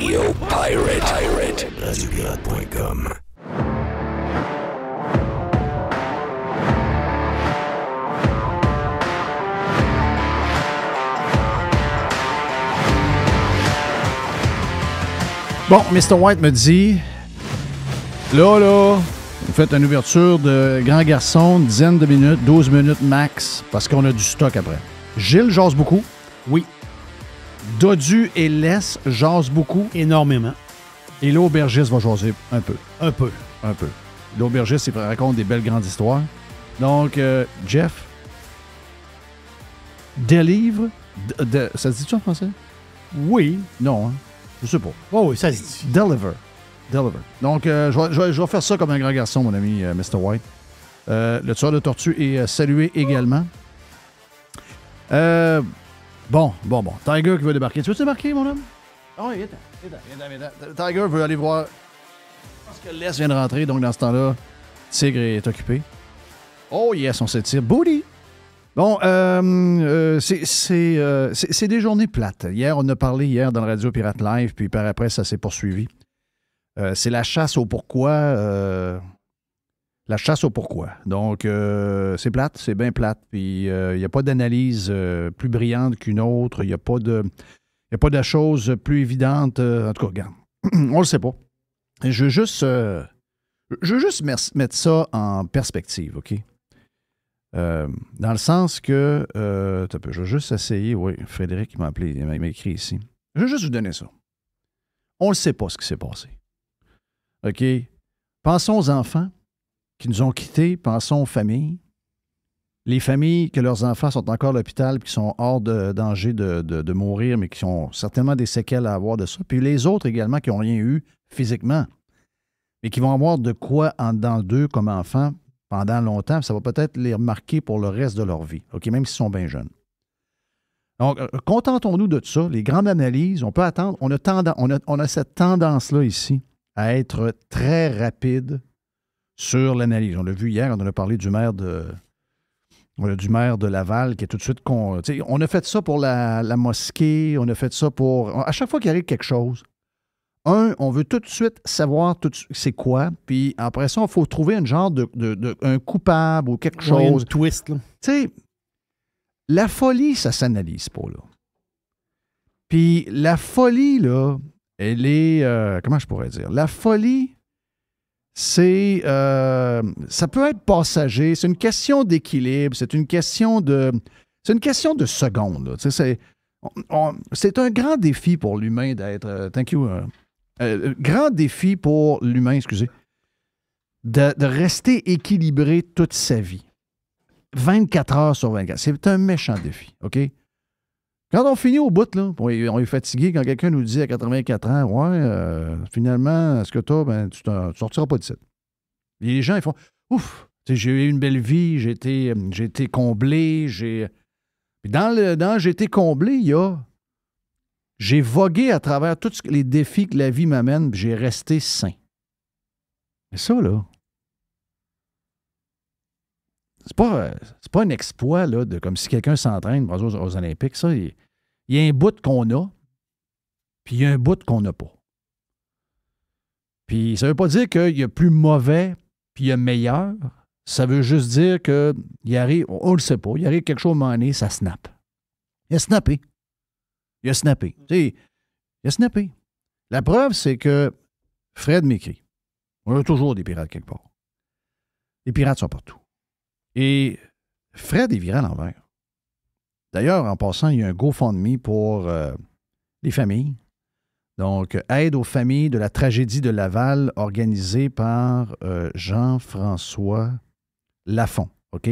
Radio Bon, Mr. White me dit Là, là, vous faites une ouverture de grand garçon, dizaine de minutes, 12 minutes max, parce qu'on a du stock après. Gilles jase beaucoup. Oui. Dodu et laisse jasent beaucoup. Énormément. Et l'aubergiste va jaser un peu. Un peu. Un peu. L'aubergiste, il raconte des belles grandes histoires. Donc, euh, Jeff délivre. ça se dit-tu en français? Oui. Non, hein? Je sais pas. Oh oui, ça se dit. Deliver. Deliver. Donc, euh, je, vais, faire ça comme un grand garçon, mon ami euh, Mr. White. le tueur de tortue est salué également. Bon, bon, bon. Tiger qui veut débarquer. Tu veux débarquer, mon homme? Ah oui, viens est. viens Tiger veut aller voir. Je pense que l'Est vient de rentrer, donc dans ce temps-là, Tigre est occupé. Oh yes, on tire. Booty! Bon, euh, euh, euh, c'est c'est des journées plates. Hier, on a parlé hier dans le Radio Pirate Live, puis par après, ça s'est poursuivi. Euh, c'est la chasse au pourquoi la chasse au pourquoi. Donc, euh, c'est plate, c'est bien plate. Puis, il euh, n'y a pas d'analyse euh, plus brillante qu'une autre. Il n'y a pas de. Y a pas de chose plus évidente. En tout cas, regarde. On le sait pas. je veux juste. je juste mettre ça en perspective, OK? dans le sens que. je veux juste essayer. Oui, Frédéric m'a appelé, il m'a écrit ici. Je veux juste vous donner ça. On ne sait pas ce qui s'est passé. OK? Pensons aux enfants qui nous ont quittés, pensons aux familles, les familles que leurs enfants sont encore à l'hôpital qui sont hors de danger de, mourir, mais qui ont certainement des séquelles à avoir de ça, puis les autres également qui n'ont rien eu physiquement, mais qui vont avoir de quoi en dedans d'eux comme enfants pendant longtemps, ça va peut-être les marquer pour le reste de leur vie, OK, même s'ils sont bien jeunes. Donc, euh, contentons-nous de ça. Les grandes analyses, on peut attendre. On a, on a, on a cette tendance-là ici à être très rapide sur l'analyse. On l'a vu hier, on en a parlé du maire de, du maire de Laval qui est tout de suite. on a fait ça pour la, mosquée, on a fait ça pour. À chaque fois qu'il arrive quelque chose, un, on veut tout de suite savoir tout c'est quoi, puis après ça, il faut trouver un genre de, un coupable ou quelque chose. Un twist, Tu sais, la folie, ça s'analyse pas, là. Puis la folie, là, elle est. Euh, comment je pourrais dire? La folie, c'est euh, ça peut être passager, c'est une question d'équilibre, c'est une question de c'est une question de secondes. C'est, un grand défi pour l'humain d'être euh, thank you euh, grand défi pour l'humain, excusez, de, de, rester équilibré toute sa vie. 24 heures sur 24. C'est un méchant défi, OK? Quand on finit au bout, on est, fatigué quand quelqu'un nous dit à 84 ans Ouais, euh, finalement, finalement, ce que as, ben, tu ne sortiras pas de cette. » les gens, ils font Ouf, j'ai eu une belle vie, j'ai été, comblé, j'ai. Dans le dans j'ai été comblé, il y a. J'ai vogué à travers tous les défis que la vie m'amène, j'ai resté sain. Mais ça, là, c'est pas, euh, pas un exploit, là, de, comme si quelqu'un s'entraîne aux, aux Olympiques. Ça, il, y a un bout qu'on a, puis il y a un bout qu'on n'a pas. Puis ça veut pas dire qu'il y a plus mauvais, puis il y a meilleur. Ça veut juste dire il arrive, on, ne le sait pas, il arrive quelque chose à un moment ça snap. Il a snappé. Il a snappé. il a snappé. La preuve, c'est que Fred m'écrit. On a toujours des pirates quelque part. Les pirates sont partout. Et Fred est viré à l'envers. D'ailleurs, en passant, il y a un GoFundMe pour euh, les familles. Donc, aide aux familles de la tragédie de Laval organisée par euh, Jean-François Lafont. OK?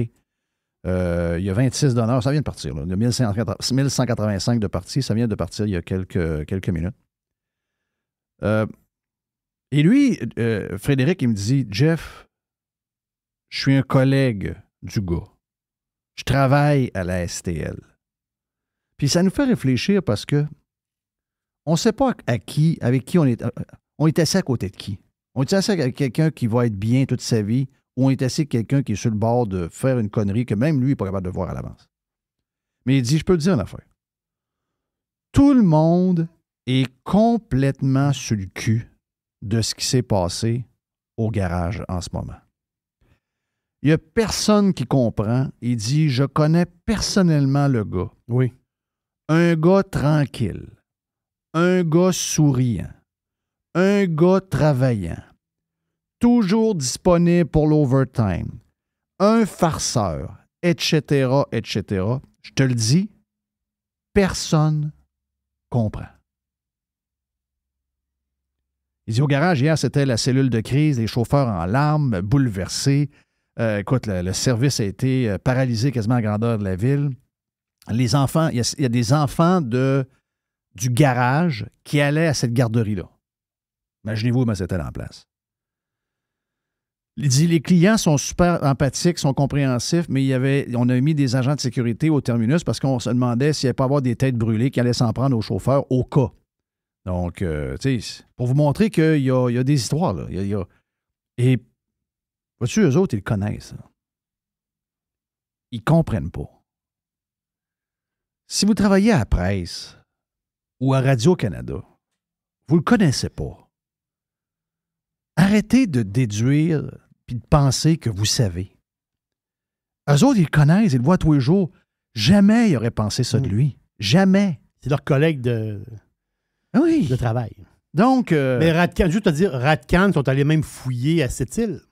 Euh, il y a 26 donneurs. ça vient de partir. Il y a 1185 de parti, ça vient de partir il y a quelques, quelques minutes. et lui, Frédéric, il me dit Jeff, je suis un collègue du gars. Je travaille à la STL. Puis ça nous fait réfléchir parce que on ne sait pas à qui, avec qui on est. Euh, on est assis à côté de qui. On est assis avec quelqu'un qui va être bien toute sa vie ou on est assis avec quelqu'un qui est sur le bord de faire une connerie que même lui n'est pas capable de voir à l'avance. Mais il dit, je peux te dire une affaire. Tout le monde est complètement sur le cul de ce qui s'est passé au garage en ce moment. Il n'y a personne qui comprend. Il dit Je connais personnellement le gars. Oui. Un gars tranquille. Un gars souriant. Un gars travaillant. Toujours disponible pour l'overtime. Un farceur, etc., etc. Je te le dis, personne comprend. Il dit au garage, hier, c'était la cellule de crise, les chauffeurs en larmes, bouleversés. Euh, écoute, le, service a été euh, paralysé quasiment à grandeur de la ville. Les enfants, il y, a, des enfants de, du garage qui allaient à cette garderie-là. Imaginez-vous mais c'était en place. dit les clients sont super empathiques, sont compréhensifs, mais il y avait, on a mis des agents de sécurité au terminus parce qu'on se demandait s'il n'y avait pas avoir des têtes brûlées qui allaient s'en prendre aux chauffeurs au cas. Donc, euh, tu sais, pour vous montrer qu'il y, y a, des histoires. Là. Et Vois-tu, eux autres, ils connaissent. Hein. Ils comprennent pas. Si vous travaillez à presse ou à Radio-Canada, vous le connaissez pas. Arrêtez de déduire puis de penser que vous savez. Eux autres, ils le connaissent, ils le voient tous les jours. Jamais ils auraient pensé ça de mm. lui. Jamais. C'est leur collègue de, travail. Donc. Euh Mais juste à dire, Radcan sont allés même fouiller à cette île.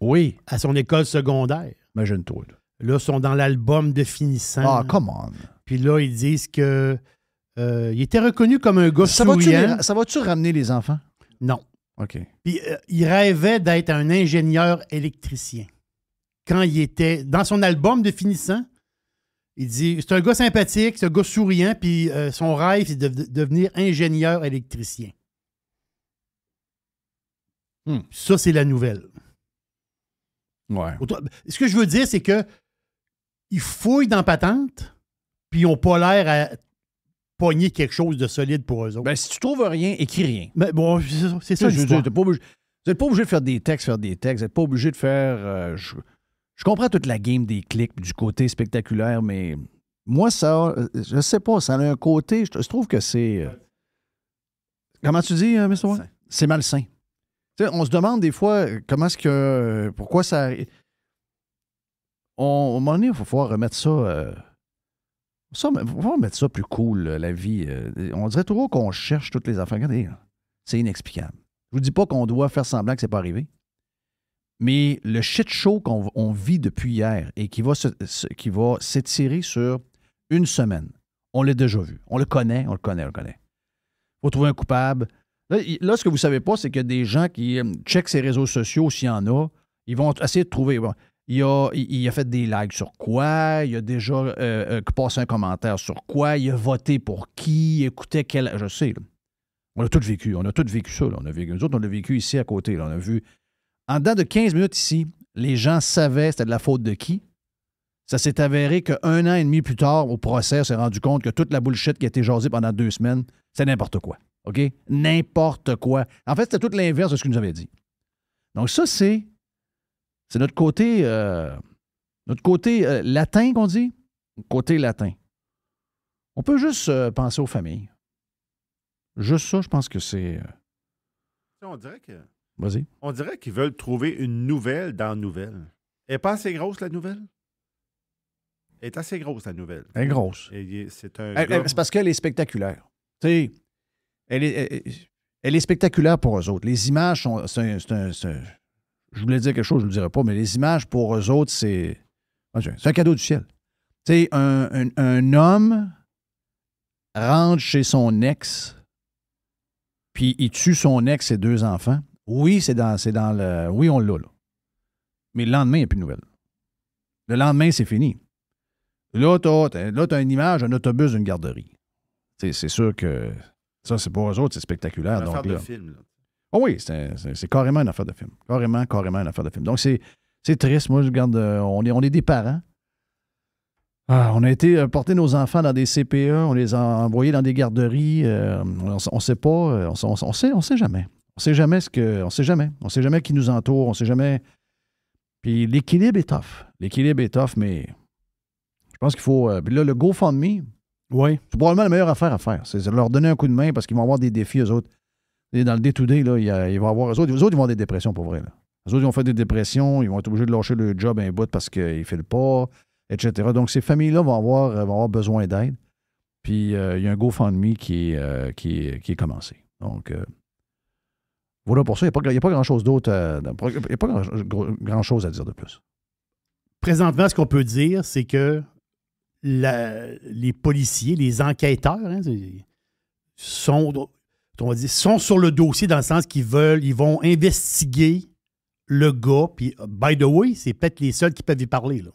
Oui. À son école secondaire. Imagine-toi. Là, ils sont dans l'album de finissant. Ah, come on. Puis là, ils disent que euh, il était reconnu comme un gars ça souriant. ça va-tu ramener les enfants? Non. OK. Puis euh, il rêvait d'être un ingénieur électricien. Quand il était dans son album de finissant, il dit c'est un gars sympathique, c'est un gars souriant, puis euh, son rêve, c'est de, devenir ingénieur électricien. Hmm. Ça, c'est la nouvelle. Ouais. Ce que je veux dire, c'est que ils fouillent dans patente, puis ils n'ont pas l'air à pogner quelque chose de solide pour eux autres. Ben, si tu trouves rien, écris rien. Mais bon, c'est ça, je vous n'êtes pas obligé de faire des textes, faire des textes. Vous n'êtes pas obligé de faire. Euh, je, comprends toute la game des clics, du côté spectaculaire, mais moi, ça. Euh, je sais pas, ça a un côté. Je, trouve que c'est. Euh, comment tu dis, Monsieur? C'est malsain on se demande des fois euh, comment est-ce que. Euh, pourquoi ça. On, à un moment donné, il faut pouvoir remettre ça. Euh, ça il faut remettre ça plus cool, la vie. on dirait toujours qu'on cherche toutes les affaires. Regardez, hein, c'est inexplicable. Je vous dis pas qu'on doit faire semblant que ce n'est pas arrivé. Mais le shit show qu'on vit depuis hier et qui va s'étirer sur une semaine, on l'a déjà vu. On le connaît, on le connaît, on le connaît. Il faut trouver un coupable, Là, ce que vous ne savez pas, c'est que des gens qui euh, checkent ces réseaux sociaux, s'il y en a, ils vont essayer de trouver. il, a, fait des likes sur quoi, il a déjà euh, euh, passé un commentaire sur quoi, il a voté pour qui, il écoutait quel. Je sais. On a tout vécu. On a tout vécu ça. On a vécu, nous autres, on l'a vécu ici à côté. On a vu. En dedans de 15 minutes ici, les gens savaient c'était de la faute de qui. Ça s'est avéré qu'un an et demi plus tard, au procès, on s'est rendu compte que toute la bullshit qui a été jasée pendant deux semaines, c'est n'importe quoi. OK? N'importe quoi. En fait, c'était tout l'inverse de ce que nous avait dit. Donc, ça, c'est, c'est notre côté, euh, notre côté euh, latin qu'on dit. Côté latin. On peut juste euh, penser aux familles. Juste ça, je pense que c'est. On dirait que. Vas-y. On dirait qu'ils veulent trouver une nouvelle dans la nouvelle. Elle pas assez grosse, la nouvelle? Elle est assez grosse, la nouvelle. Elle est grosse. C'est un. C'est parce qu'elle est spectaculaire. Tu sais, elle est, spectaculaire pour eux autres. Les images sont. un, je voulais dire quelque chose, je ne le dirai pas, mais les images pour eux autres, c'est. C'est un cadeau du ciel. Tu un, un, homme rentre chez son ex, puis il tue son ex et deux enfants. Oui, c'est dans, dans le. Oui, on l'a, là. Mais le lendemain, il n'y a plus de nouvelles. Le lendemain, c'est fini. Là, tu as, une image, un autobus une garderie. C'est sûr que ça, c'est pour eux autres, c'est spectaculaire. C'est une affaire de film. Là. Oh oui, c'est carrément une affaire de film. Carrément, carrément une affaire de film. Donc, c'est triste. Moi, je regarde, euh, on, est, on est des parents. Ah, on a été euh, porter nos enfants dans des CPE, on les a envoyés dans des garderies. Euh, on ne sait pas, on, on, sait, on sait jamais. On sait jamais ce que, on sait jamais. On sait jamais qui nous entoure, on sait jamais. Puis l'équilibre est tough. L'équilibre est tough, mais je pense qu'il faut. Puis là, le GoFundMe, oui. C'est probablement la meilleure affaire à faire. C'est de leur donner un coup de main parce qu'ils vont avoir des défis, eux autres. dans le day-to-day, ils vont avoir. Eux autres, ils vont avoir des dépressions pour vrai. Eux autres, ils vont faire des dépressions, ils vont être obligés de lâcher le job un bout parce qu'ils ne le pas, etc. Donc, ces familles-là vont avoir, euh, avoir besoin d'aide. Puis, euh, il y a un GoFundMe qui, est, euh, qui, qui, est commencé. Donc, voilà pour ça. Il n'y a, pas, grand-chose d'autre. Il n'y a pas grand-chose à dire de plus. Présentement, ce qu'on peut dire, c'est que les policiers, les enquêteurs, hein, sont, sont sur le dossier dans le sens qu'ils veulent, ils vont investiguer le gars. Puis, by the way, c'est peut-être les seuls qui peuvent y parler. Là.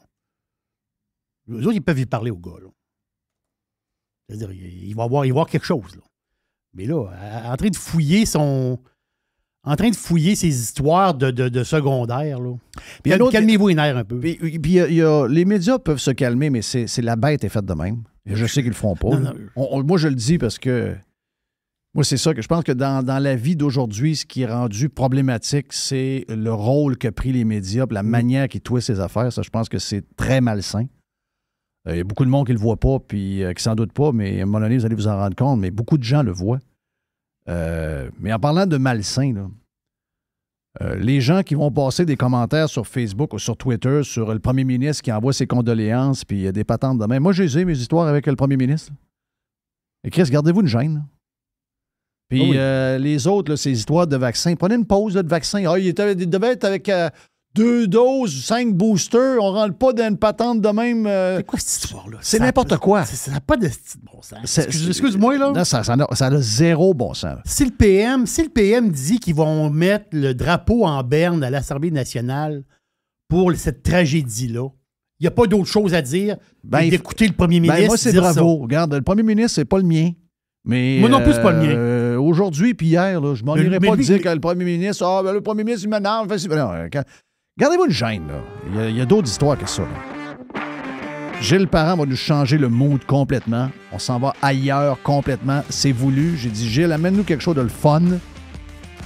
Les autres, ils peuvent y parler au gars. C'est-à-dire, il va y avoir, quelque chose. Là. Mais là, en train de fouiller son, en train de fouiller ces histoires de, de, secondaire. Là. Puis Calmez-vous les un peu. Euh, les médias peuvent se calmer, mais c'est la bête est faite de même. je sais qu'ils le feront pas. moi, je le dis parce que moi, c'est ça que je pense que dans, la vie d'aujourd'hui, ce qui est rendu problématique, c'est le rôle que pris les médias, la mm. manière qu'ils twistent ces affaires. Ça, je pense que c'est très malsain. Il euh, y a beaucoup de monde qui ne le voit pas, puis euh, qui s'en doute pas, mais à un moment donné, vous allez vous en rendre compte, mais beaucoup de gens le voient. Euh, mais en parlant de malsain, euh, les gens qui vont passer des commentaires sur Facebook ou sur Twitter sur le premier ministre qui envoie ses condoléances puis il a des patentes de Moi, j'ai eu mes histoires avec le premier ministre. Et Chris, gardez-vous une gêne. Puis oh euh, les autres, ces histoires de vaccins, prenez une pause de vaccins. Ah, il, devait être avec deux doses cinq boosters, on ne rentre pas dans une patente de même. Euh, c'est quoi cette histoire-là? C'est n'importe quoi. Ça n'a pas de bon sens. Excuse-moi, là. Non, ça, ça, a, zéro bon sens. Si le PM, si le PM dit qu'ils vont mettre le drapeau en berne à l'Assemblée nationale pour cette tragédie-là, il n'y a pas d'autre chose à dire ben, d'écouter le premier ben, ministre. Ben moi, c'est bravo. Regarde, le premier ministre, c'est pas le mien. Mais, Moi non plus, c'est pas le mien. Euh, aujourd'hui puis hier, là, je m'en irais pas dire que le premier ministre, ah, ben, le premier ministre, il m'énerve. Ben, euh, Gardez-vous une gêne, là. Il y a, d'autres histoires que ça, Gilles Parent va nous changer le mood complètement. On s'en va ailleurs complètement. C'est voulu. J'ai dit, Gilles, amène-nous quelque chose de le fun.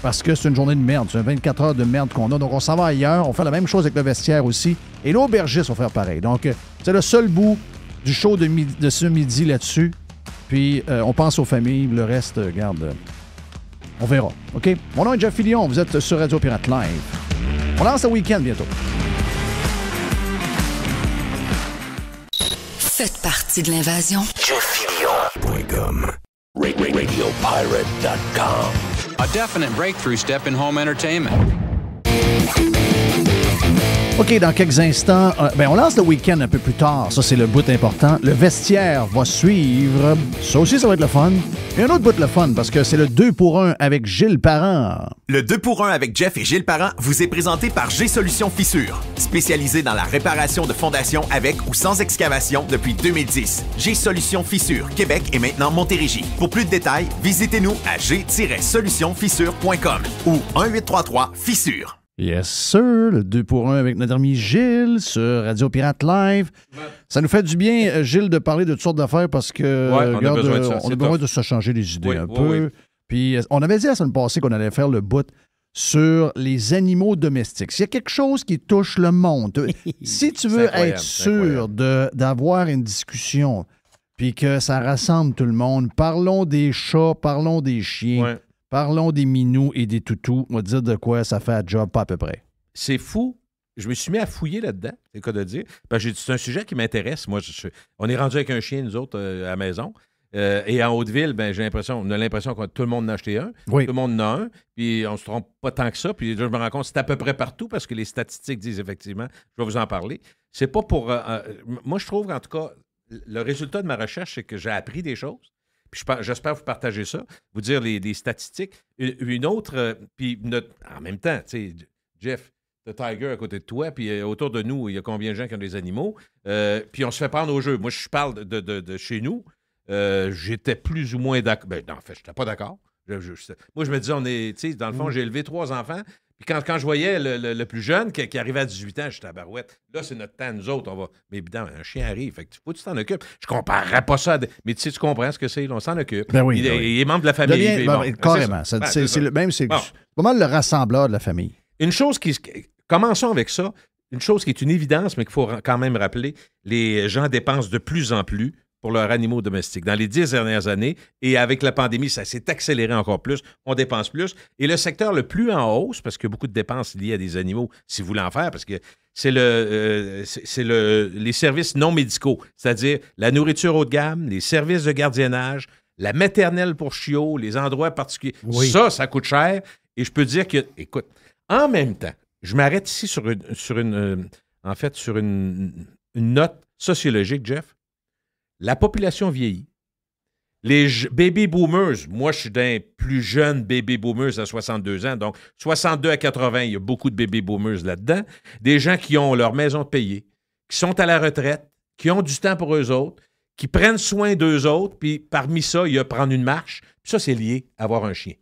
Parce que c'est une journée de merde. C'est 24 heures de merde qu'on a. Donc, on s'en va ailleurs. On fait la même chose avec le vestiaire aussi. Et l'aubergiste va faire pareil. Donc, euh, c'est le seul bout du show de, ce midi là-dessus. Puis, euh, on pense aux familles. Le reste, euh, garde. On verra. OK? Mon nom est Jeff Vous êtes sur Radio Pirate Live. On lance un week-end bientôt. Faites partie de l'invasion. Jeffilion.com RadioPirate.com A definite breakthrough step in home entertainment. OK, dans quelques instants, euh, ben on lance le week-end un peu plus tard. Ça, c'est le bout important. Le vestiaire va suivre. Ça aussi, ça va être le fun. Et un autre bout de le fun, parce que c'est le 2 pour 1 avec Gilles Parent. Le 2 pour 1 avec Jeff et Gilles Parent vous est présenté par g solution Fissure, spécialisé dans la réparation de fondations avec ou sans excavation depuis 2010. g solution Fissure Québec et maintenant Montérégie. Pour plus de détails, visitez-nous à g solutionfissurecom ou 1833 Fissure. Yes, sir. Le 2 pour 1 avec notre ami Gilles sur Radio Pirate Live. Ça nous fait du bien, euh, Gilles, de parler de toutes sortes d'affaires parce que on, a besoin euh, de, se changer les idées un peu. Puis euh, on avait dit la semaine passée qu'on allait faire le bout sur les animaux domestiques. S'il y a quelque chose qui touche le monde, si tu veux être sûr d'avoir une discussion puis que ça rassemble tout le monde, parlons des chats, parlons des chiens. Parlons des minous et des toutous. On va dire de quoi ça fait un job, pas à peu près. C'est fou. Je me suis mis à fouiller là-dedans, c'est le de dire. Parce ben, c'est un sujet qui m'intéresse. Moi, je, on est rendu avec un chien, nous autres, euh, à la maison. Euh, et en Haute-Ville, ben, j'ai l'impression, on a l'impression que tout le monde en a acheté un. Tout le monde en a un. Puis on se trompe pas tant que ça. Puis je me rends compte, c'est à peu près partout parce que les statistiques disent effectivement, je vais vous en parler. C'est pas pour. Euh, moi, je trouve, en tout cas, le résultat de ma recherche, c'est que j'ai appris des choses j'espère vous partager ça, vous dire les, statistiques. Une autre, euh, puis notre, en même temps, tu sais, Jeff, le Tiger à côté de toi, puis euh, autour de nous, il y a combien de gens qui ont des animaux, euh, puis on se fait prendre au jeu. Moi, je parle de, chez nous, j'étais plus ou moins d'accord. Ben, en fait, je n'étais pas d'accord. moi, je me disais, on est, tu sais, dans le fond, mm. j'ai élevé trois enfants, puis quand, quand je voyais le, le, plus jeune qui, arrivait à 18 ans, j'étais à barouette. Là, c'est notre temps, nous autres, on va. Mais évidemment, un chien arrive, fait que tu, faut que tu t'en occupes. Je comparerais pas ça. Mais tu sais, tu comprends ce que c'est, on s'en occupe. Ben oui, il, est ben membre de la famille. carrément. C'est, le même, c'est vraiment le rassembleur de la famille. Une chose qui. Commençons avec ça. Une chose qui est une évidence, mais qu'il faut quand même rappeler, les gens dépensent de plus en plus pour leurs animaux domestiques. Dans les dix dernières années, et avec la pandémie, ça s'est accéléré encore plus, on dépense plus. Et le secteur le plus en hausse, parce qu'il y a beaucoup de dépenses liées à des animaux, si vous voulez en faire, parce que c'est le, euh, les services non médicaux, c'est-à-dire la nourriture haut de gamme, les services de gardiennage, la maternelle pour chiots, les endroits particuliers. Ça, ça coûte cher. Et je peux dire que, écoute, en même temps, je m'arrête ici sur une, sur une euh, en fait, sur une note sociologique, Jeff la population vieillit. Les baby boomers, moi je suis d'un plus jeune baby boomers à 62 ans, donc 62 à 80, il y a beaucoup de baby boomers là-dedans. Des gens qui ont leur maison payée, qui sont à la retraite, qui ont du temps pour eux autres, qui prennent soin d'eux autres, puis parmi ça, il y a prendre une marche. Puis ça, c'est lié à avoir un chien.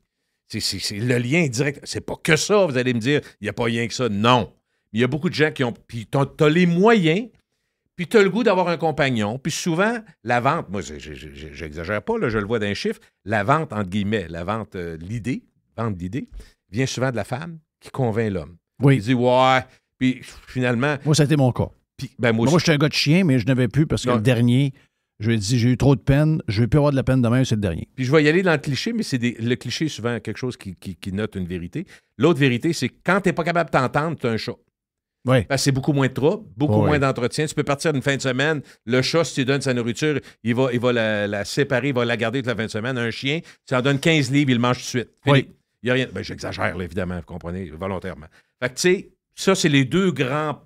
C'est le lien direct. C'est pas que ça, vous allez me dire, il n'y a pas rien que ça. Non. Il y a beaucoup de gens qui ont. Puis tu as les moyens puis tu as le goût d'avoir un compagnon. Puis souvent, la vente, moi, j'exagère pas, là, je le vois d'un chiffre, la vente, entre guillemets, la vente, euh, l'idée, vente d'idée, vient souvent de la femme qui convainc l'homme. Oui. Il dit, ouais. Puis finalement. Moi, c'était mon cas. Ben, moi, j'étais un gars de chien, mais je n'avais plus parce que le dernier, je lui ai dit, j'ai eu trop de peine, je vais plus avoir de la peine demain, c'est le dernier. Puis je vais y aller dans le cliché, mais c'est le cliché est souvent quelque chose qui, note une vérité. L'autre vérité, c'est quand tu n'es pas capable de t'entendre, tu as un chat. Parce ben, que c'est beaucoup moins de troubles, beaucoup moins d'entretien. Tu peux partir d'une fin de semaine, le chat, si tu lui donnes sa nourriture, il va, il va la, séparer, il va la garder toute la fin de semaine. Un chien, tu en donnes 15 livres, il mange tout de suite. Oui. Il n'y a rien. Ben, J'exagère, évidemment, vous comprenez, volontairement. Fait que, tu sais, ça, c'est les deux grands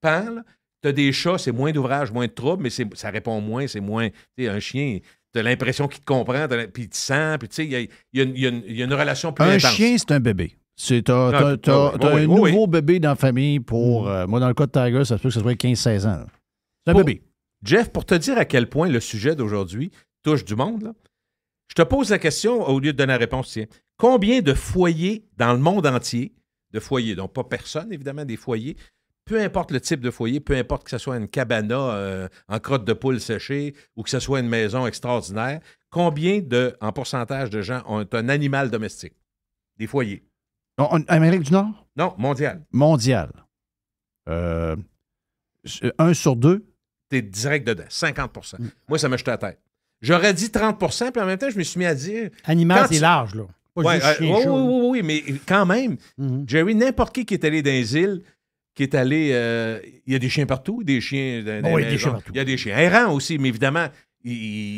pans. Tu as des chats, c'est moins d'ouvrage, moins de troubles, mais ça répond moins, c'est moins. Tu sais, un chien, tu as l'impression qu'il te comprend, puis il te sent, puis tu sais, il y a, une relation plus intense. Un chien, c'est un bébé. Tu as, ah, un nouveau bébé dans la famille pour. Mm. Euh, moi, dans le cas de Tiger, ça se peut que ce soit 15-16 ans. C'est un bébé. Jeff, pour te dire à quel point le sujet d'aujourd'hui touche du monde, je te pose la question au lieu de donner la réponse. combien de foyers dans le monde entier, de foyers, donc pas personne évidemment, des foyers, peu importe le type de foyer, peu importe que ce soit une cabana euh, en crotte de poule séchée ou que ce soit une maison extraordinaire, combien de, en pourcentage de gens ont un animal domestique? Des foyers. Amérique du Nord? Non, mondial. Mondial. Euh, un sur deux? T'es direct dedans, 50 mm. Moi, ça m'a jeté à la tête. J'aurais dit 30 puis en même temps, je me suis mis à dire. Animal, c'est large, là. Ouais, euh, oui, oui, oui, mais quand même, mhm. Jerry, n'importe qui qui est allé dans les îles, qui est allé. Euh, il y a des chiens partout, des chiens. Ah des chiens partout. Il y a des chiens errants aussi, mais évidemment,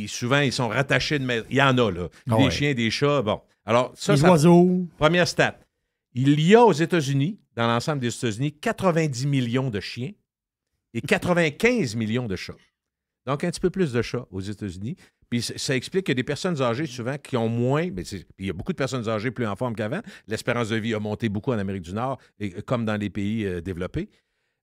souvent, ils sont rattachés de Il y en a, là. Ah des chiens, des chats, bon. Alors, ça, les oiseaux. Première stat. Il y a aux États-Unis, dans l'ensemble des États-Unis, 90 millions de chiens et 95 millions de chats. Donc, un petit peu plus de chats aux États-Unis. Puis ça explique que des personnes âgées souvent qui ont moins. Mais puis il y a beaucoup de personnes âgées plus en forme qu'avant. L'espérance de vie a monté beaucoup en Amérique du Nord, et, euh, comme dans les pays euh, développés.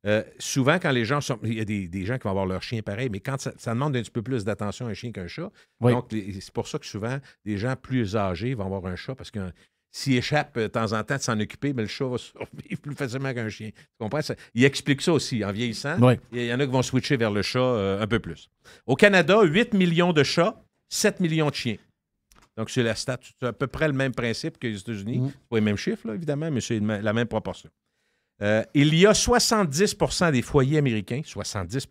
Euh, souvent, quand les gens sont. Il y a des, gens qui vont avoir leur chien pareil, mais quand ça, demande un petit peu plus d'attention à un chien qu'un chat. Donc, c'est pour ça que souvent, des gens plus âgés vont avoir un chat parce qu'ils s'il échappe euh, de temps en temps de s'en occuper, mais le chat va survivre plus facilement qu'un chien. Tu comprends? Ça, il explique ça aussi en vieillissant. Il y en a qui vont switcher vers le chat euh, un peu plus. Au Canada, 8 millions de chats, 7 millions de chiens. Donc, c'est la stat, c'est à peu près le même principe que les États-Unis. Mmh. Pas les mêmes chiffres, évidemment, mais c'est la même proportion. Euh, il y a 70 des foyers américains, 70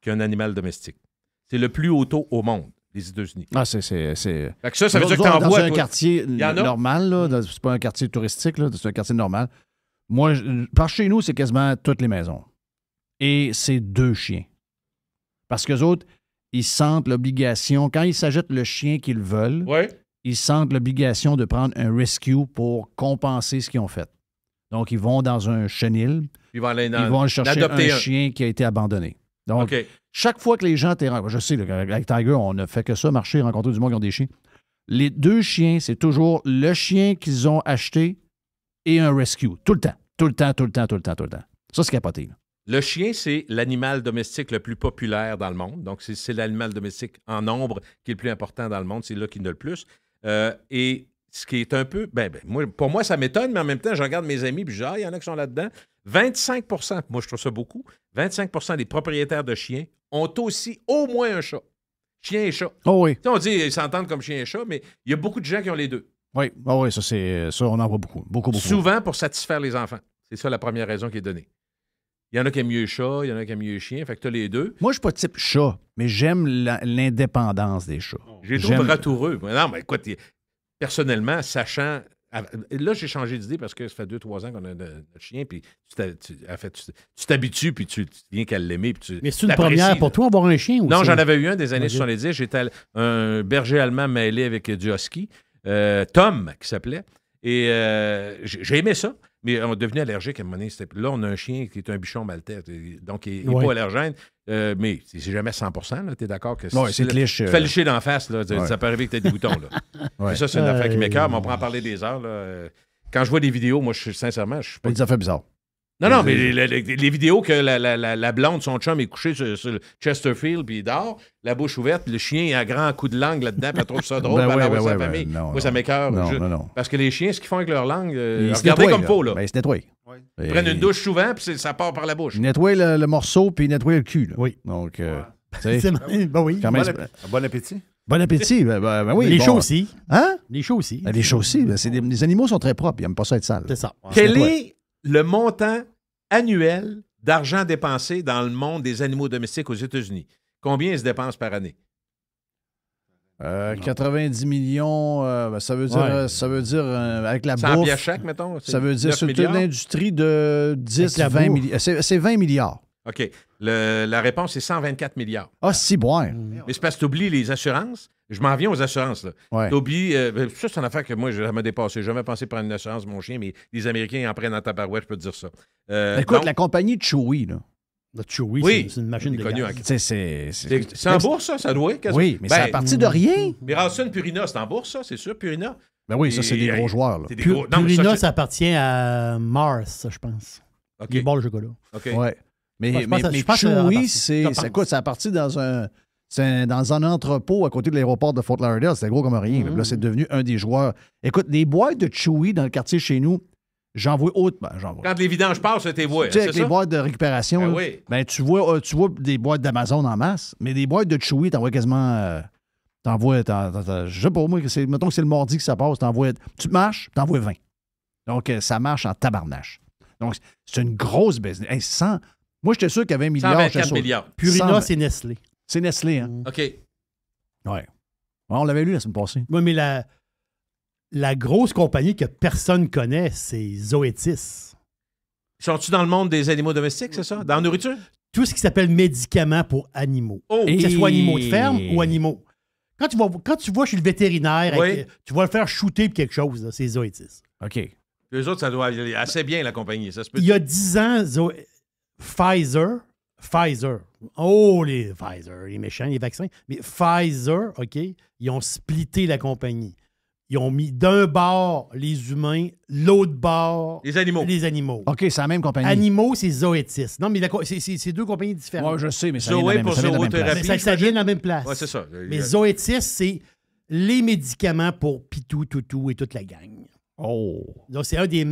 qui ont un animal domestique. C'est le plus haut taux au monde les États-Unis. Ah, c'est. Ça, veut dire que tu un quartier normal, hmm. C'est pas un quartier touristique, C'est un quartier normal. Moi, par chez nous, c'est quasiment toutes les maisons. Et c'est deux chiens. Parce que autres, ils sentent l'obligation, quand ils s'ajoutent le chien qu'ils veulent, ils sentent l'obligation de prendre un rescue pour compenser ce qu'ils ont fait. Donc, ils vont dans un chenil, ils vont, aller chercher un, chien qui a été abandonné. Donc, chaque fois que les gens je sais, avec Tiger, on ne fait que ça, marcher, rencontrer du monde qui ont des chiens. Les deux chiens, c'est toujours le chien qu'ils ont acheté et un rescue. Tout le temps. Tout le temps, tout le temps, tout le temps, tout le temps. Ça, c'est capoté. Là. Le chien, c'est l'animal domestique le plus populaire dans le monde. Donc, c'est l'animal domestique en nombre qui est le plus important dans le monde. C'est là qu'il ne le plus. Euh, et ce qui est un peu. Ben, ben, moi, pour moi, ça m'étonne, mais en même temps, je regarde mes amis, puis je dis, ah, il y en a qui sont là-dedans. 25 moi je trouve ça beaucoup, 25 des propriétaires de chiens ont aussi au moins un chat. Chien et chat. Oh oui. on dit ils s'entendent comme chien et chat, mais il y a beaucoup de gens qui ont les deux. Ah oui, ça, c'est, ça, on en voit beaucoup. beaucoup, beaucoup. Souvent pour satisfaire les enfants. C'est ça la première raison qui est donnée. Il y en a qui aiment mieux chat, il y en a qui aiment mieux chien. Fait que tu as les deux. Moi, je suis pas type chat, mais j'aime l'indépendance des chats. J'ai trouvé ratoureux. Non, mais écoute, personnellement, sachant Là, j'ai changé d'idée parce que ça fait 2-3 ans qu'on a un chien, puis tu t'habitues, puis tu viens qu'à l'aimer. Mais c'est une première pour toi avoir un chien aussi? Non, j'en avais eu un des années 70. J'étais un berger allemand mêlé avec du husky, euh, Tom, qui s'appelait. Et euh, j'ai aimé ça. Mais euh, on devenu allergique à un moment donné. Là, on a un chien qui est un bichon maltais. Donc, il n'est pas allergène. Euh, mais c'est jamais 100 Tu es d'accord que ouais, c'est cliché. Tu Fais euh. le d'en face. Là, Ça peut arriver que tu aies des boutons. Là. ça, c'est une affaire qui m'écœure. Mais on pourra en parler des heures. Là. Quand je vois des vidéos, moi, je, sincèrement, je suis pas. Des affaires bizarres. Non, non, mais les, vidéos que la, la, la, blonde, son chum est couché sur, le Chesterfield, puis il dort, la bouche ouverte, le chien a grand coup de langue là-dedans, puis elle trouve ça drôle, ben ouais, ben sa famille. Ben, moi, non. ça m'écoeure. Parce que les chiens, ce qu'ils font avec leur langue, euh, ils se regardez comme faux, là. Ben, ils se nettoient. Ils prennent une douche souvent, puis ça part par la bouche. Ils nettoient le, morceau, puis ils nettoient le cul. Là. Oui. Donc, euh, ben oui. bon, appétit. Bon appétit. Ben, oui, les bon. aussi. Hein? Les chats aussi. les les animaux sont très propres. Ils n'aiment pas ça être sale. C'est ça. Quel est le montant annuel d'argent dépensé dans le monde des animaux domestiques aux États-Unis. Combien ils se dépensent par année? 90 euh, millions, euh, ben, ça veut dire, avec euh, ça veut dire avec la mettons. Ça veut dire sur une une industrie de 10 à 20 milliards. C'est 20 milliards. OK. la réponse, c'est 124 milliards. Ah, si, boire. Mm. Mais c'est parce que tu oublies les assurances. Je m'en viens aux assurances. Là. Oublie T'oublies, euh, ça, c'est une affaire que moi, je me dépassé. J'ai jamais pensé prendre une assurance, mon chien, mais les Américains en prennent ta paroi, je peux te dire ça. Euh, Écoute, la compagnie Chewy, là. La Chewy, c'est une machine de connu C'est, c'est, en bourse, ça, ça doit être. Oui, mais c'est ben, à partir de rien. Mais Ralston Purina, c'est en bourse, ça, c'est sûr, Purina. Ben oui, ça, c'est des gros joueurs. Là. Purina, ça, appartient à Mars, je pense. Les OK. Mais, mais, Chewy, c'est, ça ça a parti dans un, dans un entrepôt à côté de l'aéroport de Fort Lauderdale. C'était gros comme rien. Là, c'est mm. devenu un des joueurs. Écoute, les boîtes de Chewy dans le quartier chez nous, j'en vois autre. Ben, Quand les vidanges passent, t'es Tu sais, les boîtes de récupération, ben, oui. Ben, tu, vois, euh, tu vois des boîtes d'Amazon en masse, mais des boîtes de Chewy, t'en quasiment. Euh, t'en je sais pas, moi, mettons que c'est le mardi que ça passe, t'en Tu marches, t'en 20. Donc, euh, ça marche en tabarnache. Donc, c'est une grosse business. Hey, moi, j'étais sûr qu'à 20 milliards, je 124 milliards. Purina, c'est Nestlé. C'est Nestlé, hein? Mm. OK. Ouais. on l'avait lu la semaine passée. Oui, mais la, la grosse compagnie que personne connaît, c'est Zoetis. Sont-tu dans le monde des animaux domestiques, c'est ça? Dans la nourriture? Tout ce qui s'appelle médicaments pour animaux. Oh. Que ce soit animaux de ferme ou animaux. Quand tu vois, quand tu le vétérinaire, tu vas le faire shooter pour quelque chose, c'est Zoetis. OK. Les autres, ça doit aller assez bien, la compagnie. Ça se peut. Il y a 10 ans, Zo- Pfizer, Pfizer, oh les Pfizer, les méchants, les vaccins, mais Pfizer, OK, ils ont splitté la compagnie. Ils ont mis d'un bord les humains, l'autre bord les animaux. Les animaux. OK, c'est la même compagnie. Animaux, c'est zoétis. Non, mais c'est, deux compagnies différentes. Moi, je sais, mais ça vient de la même, place. ça, vient de la même place. Oui, c'est ça. Mais zoétis, c'est les médicaments pour Pitou, Toutou et toute la gang. Oh. Donc, c'est un des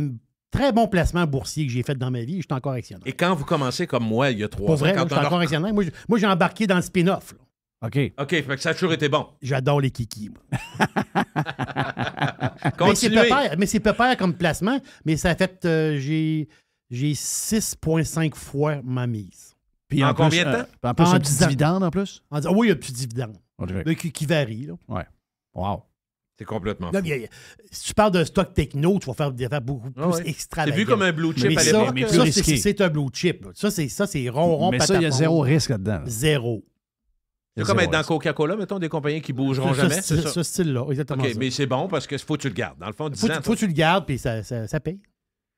très bon placement boursier que j'ai fait dans ma vie. Je suis encore actionnaire. Et quand vous commencez comme moi, il y a trois ans. Vrai, je suis encore actionnaire. Moi, j'ai embarqué dans le spin-off. OK. OK, fait que ça a toujours été bon. J'adore les kikis, Mais c'est pépère comme placement, mais ça a fait. Euh, j'ai 6,5 fois ma mise. Puis en, combien de euh, temps? en plus, en un dividende en plus? Ah oui, il y a un petit dividende. Okay. Qui, varie. Là. Ouais. Wow. C'est complètement fou. Euh, si tu parles d'un stock techno, tu vas faire des affaires beaucoup ah plus ah extra. C'est vu comme un blue chip mais à ça, mais c'est un blue chip. Ça, c'est ça, c'est rond, rond, Mais ça, il y a zéro risque là-dedans. Zéro. C'est comme être dans Coca-Cola, mettons, des compagnies qui bougeront jamais. C'est ce style-là, exactement. OK, mais c'est bon parce que faut que tu le gardes. Dans le fond, faut, faut que tu le gardes, puis ça, ça, ça paye.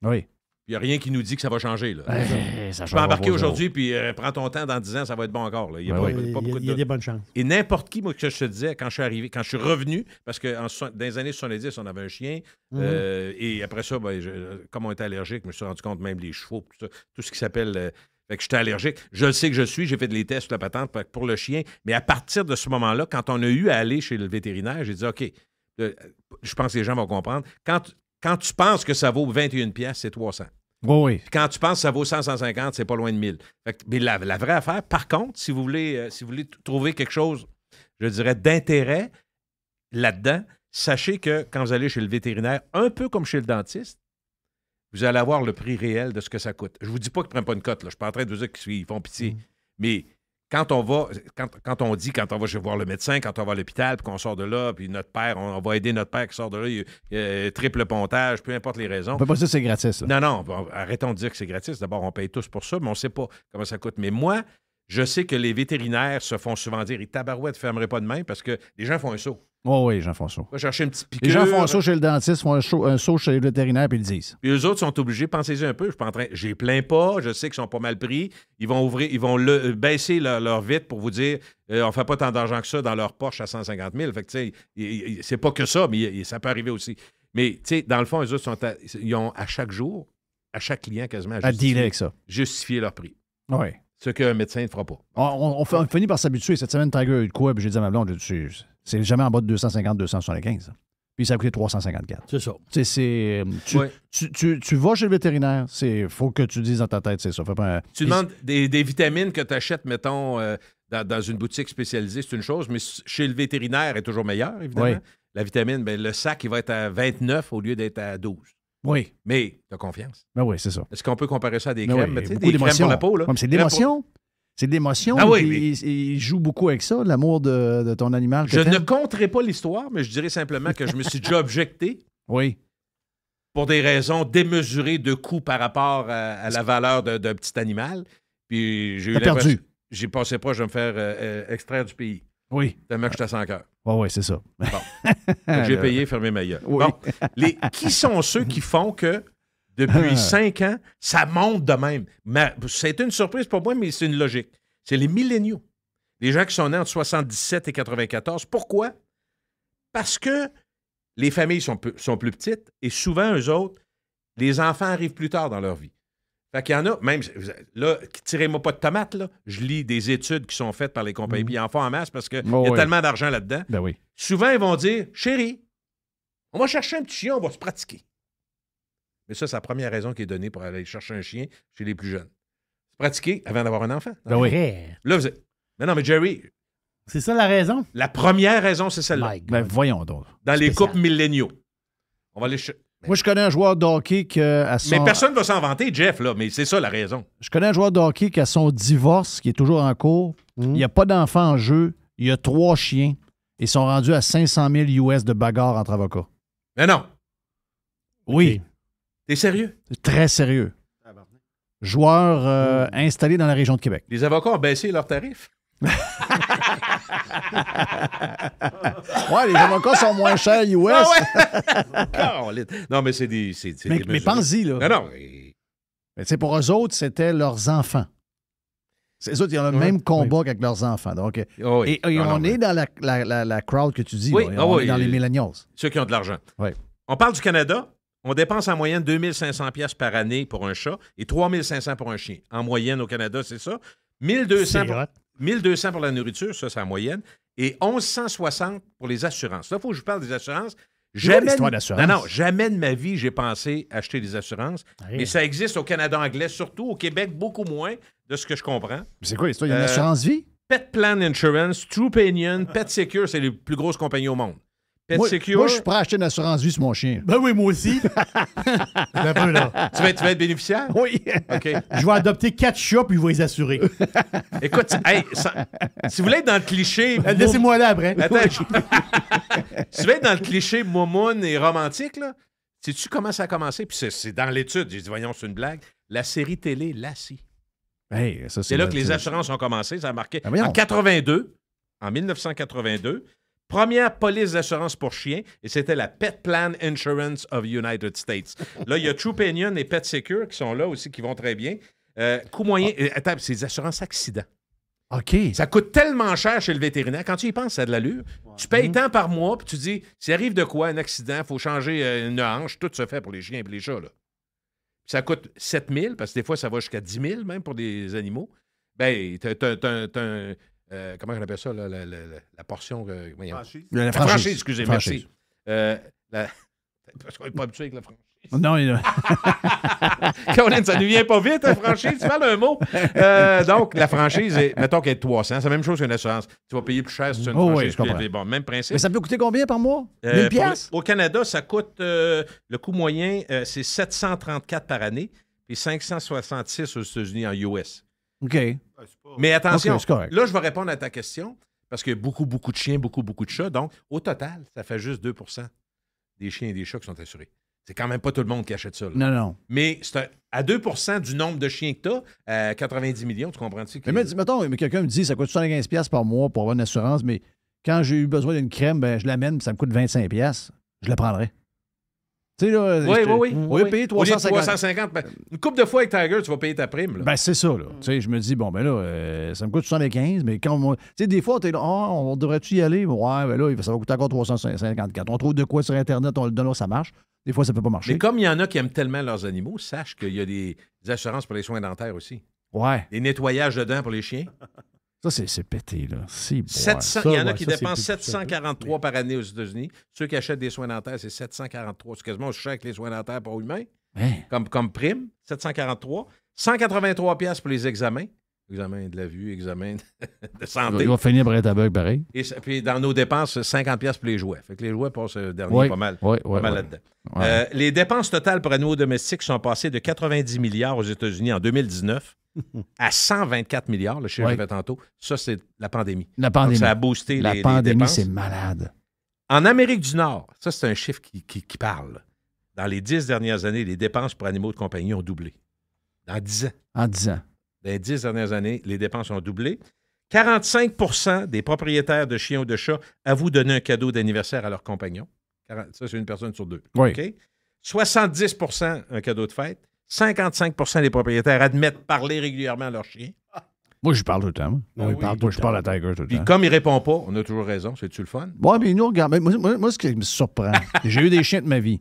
Oui. Il n'y a rien qui nous dit que ça va changer. Là. peux embarquer aujourd'hui, puis euh, prends ton temps, dans 10 ans, ça va être bon encore. Il y a, pas, des bonnes chances. Et n'importe qui, moi, que je te disais, quand je suis arrivé, quand je suis revenu, parce que en, dans les années 70, on avait un chien, mhm. euh, et après ça, ben, comme on était allergique, je me suis rendu compte même les chevaux, tout, tout ce qui s'appelle... Euh, fait que j'étais allergique. Je le sais que je suis, j'ai fait des tests, la patente pour le chien. Mais à partir de ce moment-là, quand on a eu à aller chez le vétérinaire, j'ai dit OK, je pense que les gens vont comprendre. Quand, quand tu penses que ça vaut 21 pièces, c'est 300 oui. quand tu penses que ça vaut 150, c'est pas loin de 1000. mais la, vraie affaire, par contre, si vous voulez, euh, si vous voulez trouver quelque chose, je dirais, d'intérêt là-dedans, sachez que quand vous allez chez le vétérinaire, un peu comme chez le dentiste, vous allez avoir le prix réel de ce que ça coûte. Je vous dis pas qu'ils prennent pas une cote. Là. Je suis pas en train de vous dire qu'ils font pitié. Mm. Mais quand on va, quand, on dit, quand on va chez voir le médecin, quand on va à l'hôpital, puis qu'on sort de là, puis notre père, on, va aider notre père qui sort de là, il, a euh, triple pontage, peu importe les raisons. Mais pas ça, c'est gratis. ça. Non, non, arrêtons de dire que c'est gratis. D'abord, on paye tous pour ça, mais on sait pas comment ça coûte. Mais moi, je sais que les vétérinaires se font souvent dire, tabarouette, fermerait pas de main parce que les gens font un saut. Oh oui, Jean-François. Va chercher un petit Jean-François hein. chez le dentiste font un, un saut chez le vétérinaire puis ils le disent. Puis eux autres sont obligés, pensez-y un peu, je suis pas en j'ai plein pas, je sais qu'ils sont pas mal pris. Ils vont ouvrir, ils vont euh, baisser leur, vite pour vous dire on euh, on fait pas tant d'argent que ça dans leur poche à 150 000. Fait que, tu sais, c'est pas que ça, mais ça peut arriver aussi. Mais, tu dans le fond, eux autres, sont ils ont à chaque jour, à chaque client quasiment, à, justifier, avec ça. justifier leur prix. Oui. Ce qu'un médecin ne fera pas. On, on, finit par s'habituer. Cette semaine, Tiger a eu quoi? j'ai dit à ma blonde, c'est jamais en bas de 250-275. Puis ça a coûté 354. C'est ça. tu, vas chez le vétérinaire, c'est faut que tu dises dans ta tête, c'est ça. Tu demandes des, vitamines que tu achètes, mettons, euh, dans, une boutique spécialisée, c'est une chose, mais chez le vétérinaire est toujours meilleur, évidemment. La vitamine, ben, le sac, il va être à 29 au lieu d'être à 12. Oui. Mais t'as confiance. Ben oui, c'est ça. Est-ce qu'on peut comparer ça à des crèmes? c'est de l'émotion. C'est de l'émotion. Ah oui, il, joue beaucoup avec ça, l'amour de, ton animal. Je ne conterai pas l'histoire, mais je dirais simplement que je me suis déjà objecté. Oui. Pour des raisons démesurées de coût par rapport à, la valeur d'un petit animal. Puis j'ai eu perdu. J'ai pas je vais me faire euh, euh, extraire du pays. Oui. Tellement que à Oui, oui, c'est ça. J'ai payé, fermé ma gueule. les, qui sont ceux qui font que depuis cinq ans, ça monte de même? C'est une surprise pour moi, mais c'est une logique. C'est les milléniaux. Les gens qui sont nés entre 77 et 94. Pourquoi? Parce que les familles sont, sont plus petites et souvent, eux autres, les enfants arrivent plus tard dans leur vie. Fait qu'il y en a, même, là, tirez-moi pas de tomates, là. Je lis des études qui sont faites par les compagnies, mhm. puis en masse parce qu'il y a tellement d'argent là-dedans. Ben oui. Souvent, ils vont dire Chérie, on va chercher un petit chien, on va se pratiquer. Mais ça, c'est la première raison qui est donnée pour aller chercher un chien chez les plus jeunes. Se pratiquer avant d'avoir un enfant. Ben oui. Là, vous Non, non, mais Jerry. C'est ça la raison? La première raison, c'est celle-là. Ben voyons donc. Dans les couples milléniaux. On va aller chercher. Moi, je connais un joueur de qui, a son... Mais personne ne va s'en vanter, Jeff, là, mais c'est ça la raison. Je connais un joueur de qui a son divorce, qui est toujours en cours. Mhm. Il n'y a pas d'enfant en jeu. Il y a trois chiens. Ils sont rendus à 500 000 US de bagarre entre avocats. Mais non. Oui. T'es sérieux? Très sérieux. Joueur euh, mhm. installé dans la région de Québec. Les avocats ont baissé leurs tarifs. ouais, les avocats sont moins chers US. Ah non, mais c'est des, c'est, mais, pense-y, là. Non, pour eux autres, c'était leurs enfants. Ces autres, ils ont le même combat qu'avec leurs enfants. Donc, euh, ah Et, on est dans la, crowd que tu dis. Ah dans les millennials. Ceux qui ont de l'argent. On parle du Canada. On dépense en moyenne 2500 pièces par année pour un chat et 3500 pour un chien. En moyenne au Canada, c'est ça. 1200 c'est 1200 pour la nourriture, ça, c'est la moyenne, et 1160 pour les assurances. Là, il faut que je parle des assurances. Jamais, d'assurance. Non, non, jamais de ma vie, j'ai pensé acheter des assurances. Et ah ça existe au Canada anglais, surtout au Québec, beaucoup moins, de ce que je comprends. C'est quoi l'histoire? Il y a une euh, assurance vie? Pet Plan Insurance, True Pet Secure, c'est les plus grosses compagnies au monde moi, je pourrais acheter une assurance vie sur mon chien. Ben oui, moi aussi. Tu vas, être, bénéficiaire? Oui. Je vais adopter quatre chats, puis je vais les assurer. Écoute, si vous voulez être dans le cliché... Ben, laissez-moi là, après. si vous voulez être dans le cliché moumoune et romantique, là, sais-tu comment ça a commencé? Puis c'est dans l'étude. J'ai dit, voyons, c'est une blague. La série télé, Lassie. c'est là que les assurances ont commencé. Ça a marqué ben en 82, en 1982 première police d'assurance pour chiens, et c'était la Pet Plan Insurance of United States. Là, il y a True et Pet Secure qui sont là aussi, qui vont très bien. Euh, coût moyen, ah. euh, attends, c'est des assurances accidents. OK. Ça coûte tellement cher chez le vétérinaire. Quand tu y penses, ça a de l'allure. Tu payes mm-hmm. tant par mois, puis tu dis, s'il arrive de quoi, un accident, il faut changer euh, une hanche, tout se fait pour les chiens et les chats. Là. ça coûte 7 000, parce que des fois, ça va jusqu'à 10 000 même pour des animaux. Ben, t'as, euh, comment on appelle ça, la, la, la, portion. franchise. La franchise. excusez, moi merci. Euh, parce qu'on n'est pas habitué avec la franchise. Non, il a... ça ne vient pas vite, la franchise, tu parles un mot. Euh, donc, la franchise, est, mettons qu'elle est 300, c'est la même chose qu'une assurance. Tu vas payer plus cher si tu as une oh, franchise. Bon, même principe. Mais ça peut coûter combien par mois? 1000 pièce? Au Canada, ça coûte, le coût moyen, c'est 734 par année, puis 566 aux États-Unis en US. OK. Ah, mais attention, là, je vais répondre à ta question parce que beaucoup, beaucoup de chiens, beaucoup, beaucoup de chats. Donc, au total, ça fait juste 2 des chiens et des chats qui sont assurés. C'est quand même pas tout le monde qui achète ça. Non, non. Mais c'est à 2 du nombre de chiens que tu as, 90 millions, tu comprends-tu? Mais, mais quelqu'un me dit ça coûte 75$ par mois pour avoir une assurance, mais quand j'ai eu besoin d'une crème, ben, je l'amène, ça me coûte 25$. Je la prendrai. Tu sais, oui, oui, oui, payer 350. Ben, une coupe de fois avec Tiger, tu vas payer ta prime. Ben, c'est ça. Là. Tu sais, je me dis, bon, ben là, euh, ça me coûte 75, mais quand Tu sais, des fois, tu es là, ah, on devrait-tu y aller? Ouais, ben là, ça va coûter encore 354. On trouve de quoi sur Internet, on le donne, là, ça marche. Des fois, ça peut pas marcher. Mais comme il y en a qui aiment tellement leurs animaux, sache qu'il y a des assurances pour les soins dentaires aussi. Ouais. Des nettoyages de dents pour les chiens. Ça, c'est pété, là. il y en a qui dépensent 743 par année aux États-Unis. Ceux qui achètent des soins dentaires, c'est 743. C'est quasiment aussi cher les soins dentaires pour humains, comme, comme prime, 743. 183 pièces pour les examens. Examen de la vue, examen de santé. Il va finir par être pareil. Et puis dans nos dépenses, 50 pièces pour les jouets. Fait que les jouets passent euh, dernier pas mal, euh, les dépenses totales pour animaux domestiques sont passées de 90 milliards aux États-Unis en 2019 à 124 milliards, le chiffre que tantôt. Ça, c'est la pandémie. La pandémie. ça a boosté la pandémie, c'est malade. En Amérique du Nord, ça, c'est un chiffre qui, parle. Dans les dix dernières années, les dépenses pour animaux de compagnie ont doublé. Dans dix ans. En dix ans. Dans les dix dernières années, les dépenses ont doublé. 45 des propriétaires de chiens ou de chats avouent donner un cadeau d'anniversaire à leurs compagnons. Ça, c'est une personne sur deux. Oui. 70 un cadeau de fête. 55 des propriétaires admettent parler régulièrement à leur chien. Moi, je parle tout le temps. Moi, ah parle, je parle à Tiger tout le temps. Puis comme il répond pas, on a toujours raison. C'est-tu le fun? mais nous, regarde, moi, ce qui me surprend, j'ai eu des chiens de ma vie.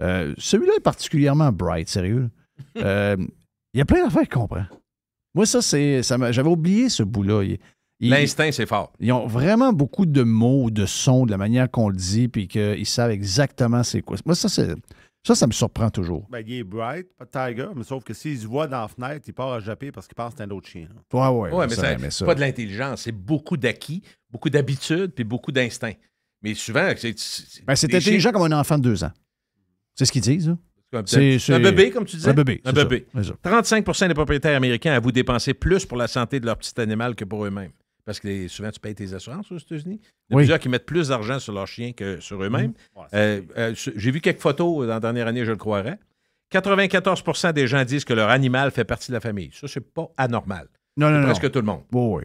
Euh, celui-là est particulièrement bright, sérieux. Euh, il y a plein d'affaires qu'il comprend. Moi, ça, c'est. J'avais oublié ce bout-là. L'instinct, c'est fort. Ils ont vraiment beaucoup de mots, de sons, de la manière qu'on le dit, puis qu'ils savent exactement c'est quoi. Moi, ça, c'est. Ça, ça me surprend toujours. Ben, il est bright, pas Tiger, mais sauf que s'il se voit dans la fenêtre, il part à japper parce qu'il pense que c'est un autre chien. Oui, oui. Ouais, mais c'est pas de l'intelligence, c'est beaucoup d'acquis, beaucoup d'habitude, puis beaucoup d'instinct. Mais souvent, c'est. c'est ben, intelligent comme un enfant de deux ans. C'est ce qu'ils disent. Là. C'est un bébé, comme tu disais. Un bébé. Un bébé. 35 des propriétaires américains avouent dépenser plus pour la santé de leur petit animal que pour eux-mêmes parce que souvent tu payes tes assurances aux États-Unis. Il y a plusieurs qui mettent plus d'argent sur leur chien que sur eux-mêmes. Mmh. Euh, euh, j'ai vu quelques photos euh, dans la dernière année, je le croirais. 94 des gens disent que leur animal fait partie de la famille. Ça, c'est pas anormal. Non, non, presque tout le monde. oui.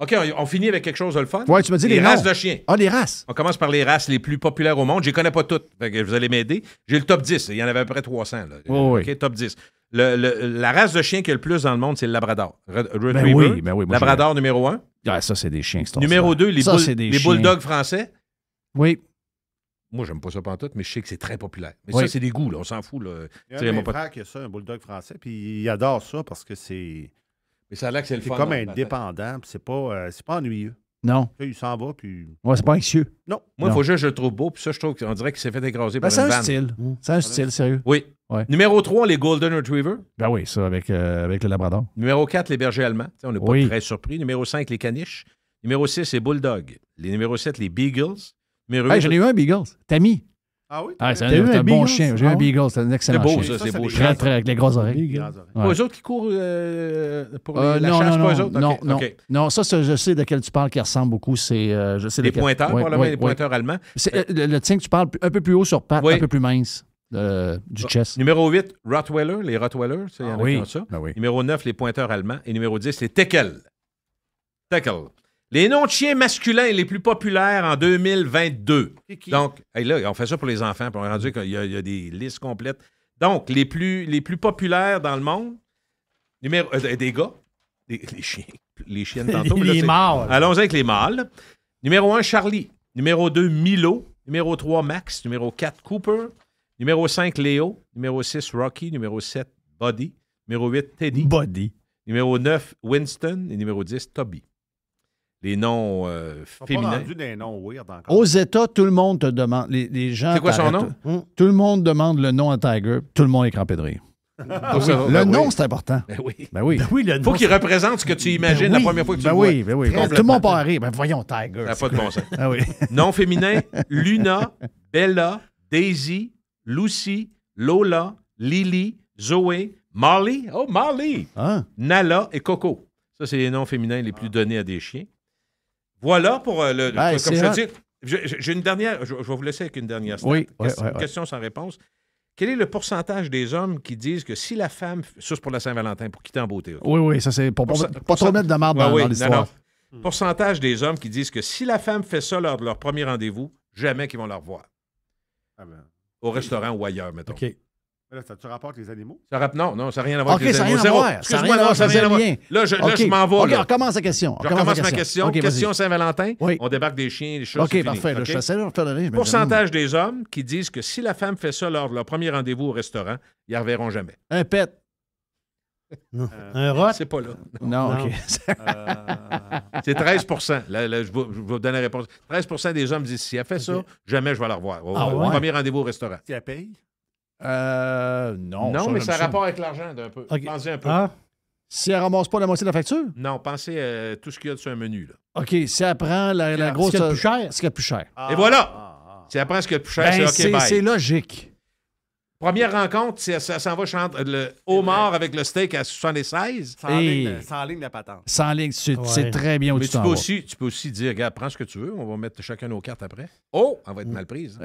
OK, on, finit avec quelque chose de le fun. Oui, tu me dis les, races de chiens. Ah, les races. On commence par les races les plus populaires au monde. Je les connais pas toutes. vous allez m'aider. J'ai le top 10. Il y en avait à peu près 300. Là. top 10. la race de chien qui a le plus dans le monde, c'est le Labrador. Ben oui, ben oui, Labrador numéro 1. Ah, ça, c'est des chiens Numéro 2, les, les bulldogs français. Oui. Moi, j'aime pas ça pantoute, mais je sais que c'est très populaire. Mais ça, c'est des goûts, là. On s'en fout, là. Il un frère a ça, un bulldog français, puis il adore ça parce que c'est... Mais ça c'est le comme indépendant, hein, puis c'est pas, euh, pas ennuyeux. Non. il s'en va, puis. Ouais, c'est pas anxieux. Non. Moi, il faut juste que je le trouve beau, puis ça, je trouve qu'on dirait qu'il s'est fait écraser ben, par une C'est un style. Mmh. C'est un style, sérieux. Oui. Numéro 3, les Golden Retriever. Ben oui, ça, avec, euh, avec le Labrador. Numéro 4, les bergers allemands. on n'est pas très surpris. Numéro 5, les caniches. Numéro 6, les Bulldogs. Les numéro 7, les Beagles. Numéro j'en ai eu un, Beagles. mis. Ah oui? Ah, c'est un, bon chien. J'ai eu un ah Beagle, c'est un excellent chien. C'est beau, c'est beau. Très, très, avec les grosses oreilles. Les Pas eux autres qui courent euh, pour euh, la non, non, autres? Non, non. non, ça, je sais de quel tu parles qui ressemble beaucoup. C'est, euh, les pointeurs, par les pointeurs allemands. Le, tien que tu parles, un peu plus haut sur patte, un peu plus mince. du chess. Numéro 8, Rottweiler, les Rottweiler c'est ah oui. ça. Numéro 9, les pointeurs allemands. Et numéro 10, les Teckel. Teckel. Les noms de chiens masculins les plus populaires en 2022. Donc, on fait ça pour les enfants, pour on est rendu qu'il y, a des listes complètes. Donc, les plus, les plus populaires dans le monde, numéro, euh, des gars, les chiens, les chiennes tantôt. les mâles. Allons-y avec les mâles. Numéro 1, Charlie. Numéro 2, Milo. Numéro 3, Max. Numéro 4, Cooper. Numéro 5, Léo. Numéro 6, Rocky. Numéro 7, Buddy. Numéro 8, Teddy. Buddy. Numéro 9, Winston. Et numéro 10, Toby les noms euh, féminins. des noms Aux États, tout le monde te demande. Les, gens. C'est quoi son nom? Hmm. Tout le monde demande le nom à Tiger. Tout le monde est crampé de rire. Oh, le ben nom, c'est important. Il ben oui. Ben oui. faut qu'il représente ce que tu imagines la première fois que tu le vois. Tout le monde part rire. voyons, Tiger. pas de bon sens. Ah nom féminin, Luna, Bella, Daisy, Lucy, Lola, Lily, Zoé, Molly, oh Molly, hein? Nala et Coco. Ça, c'est les noms féminins les plus ah. donnés à des chiens. Voilà pour euh, le. Ben, comme je j'ai une dernière. Je, vais vous laisser avec une dernière question, sans réponse. Quel est le pourcentage des hommes qui disent que si la femme. Ça, c'est pour la Saint-Valentin, pour quitter en beauté. Oui, oui, ça, c'est. Pour, pas trop mettre de marde dans, l'histoire. Pourcentage des hommes qui disent que si la femme fait ça lors de leur premier rendez-vous, jamais qu'ils vont la revoir. Ah ben. Au restaurant ou ailleurs, mettons. OK ça tu rapportes les animaux? Ça non, non, ça n'a rien à voir avec les animaux. Ça n'a Excuse-moi, rien ça n'a rien Là, je, là, je m'en vais. OK, on recommence la question. On Je recommence ma question. question Saint-Valentin. On débarque des chiens, des choses. OK, parfait. là, Pourcentage des hommes qui disent que si la femme fait ça lors de leur premier rendez-vous au restaurant, ils ne reverront jamais. Un pet. Euh, un rot? C'est pas là. Non, OK. Euh, c'est 13 je, vais, vous donner la réponse. 13 des hommes disent si elle fait ça, jamais je vais la revoir. Au, ah premier rendez-vous au restaurant. Tu la payes? Euh, non. mais ça a rapport avec l'argent d'un peu. Pensez un peu. Hein? Si elle rembourse pas la moitié de la facture? Non, pensez à euh, tout ce qu'il y a sur un menu. Là. OK, si elle prend la, grosse. Ce qu'il y a plus cher? Ce qu'il y plus cher. Et voilà! Ah, ah, ah. si elle prend ce qu'il y a de plus cher, ben, c'est OK, C'est logique. Première rencontre, ça, s'en va chanter le homard avec le steak à 76. Sans, ligne, la patente. Sans ligne, c'est très bien où tu, peux aussi, tu peux aussi dire, regarde, prends ce que tu veux, on va mettre chacun nos cartes après. Oh, on va être mal prise.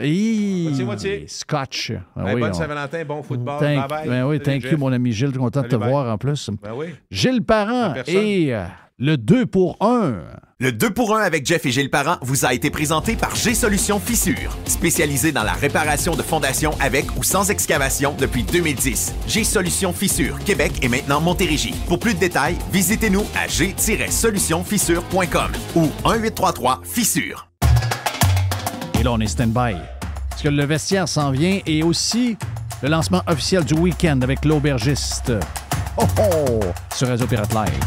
Moitié, Scotch. Ben ben, bonne Saint-Valentin, bon football. Bye bye. Ben oui, thank you, mon ami Gilles. Content de te voir en plus. Ben oui. Gilles Parent et euh, le 2 pour 1. Le 2 pour 1 avec Jeff et Gilles Parent vous a été présenté par G-Solutions Fissure. spécialisé dans la réparation de fondations avec ou sans excavation depuis 2010. G-Solutions Fissure. Québec et maintenant Montérégie. Pour plus de détails, visitez-nous à g solutionfissurecom ou 1833 fissure Et là, on est stand-by. Parce que le vestiaire s'en vient et aussi le lancement officiel du week-end avec l'aubergiste. Oh oh! Sur réseau Pirate Live.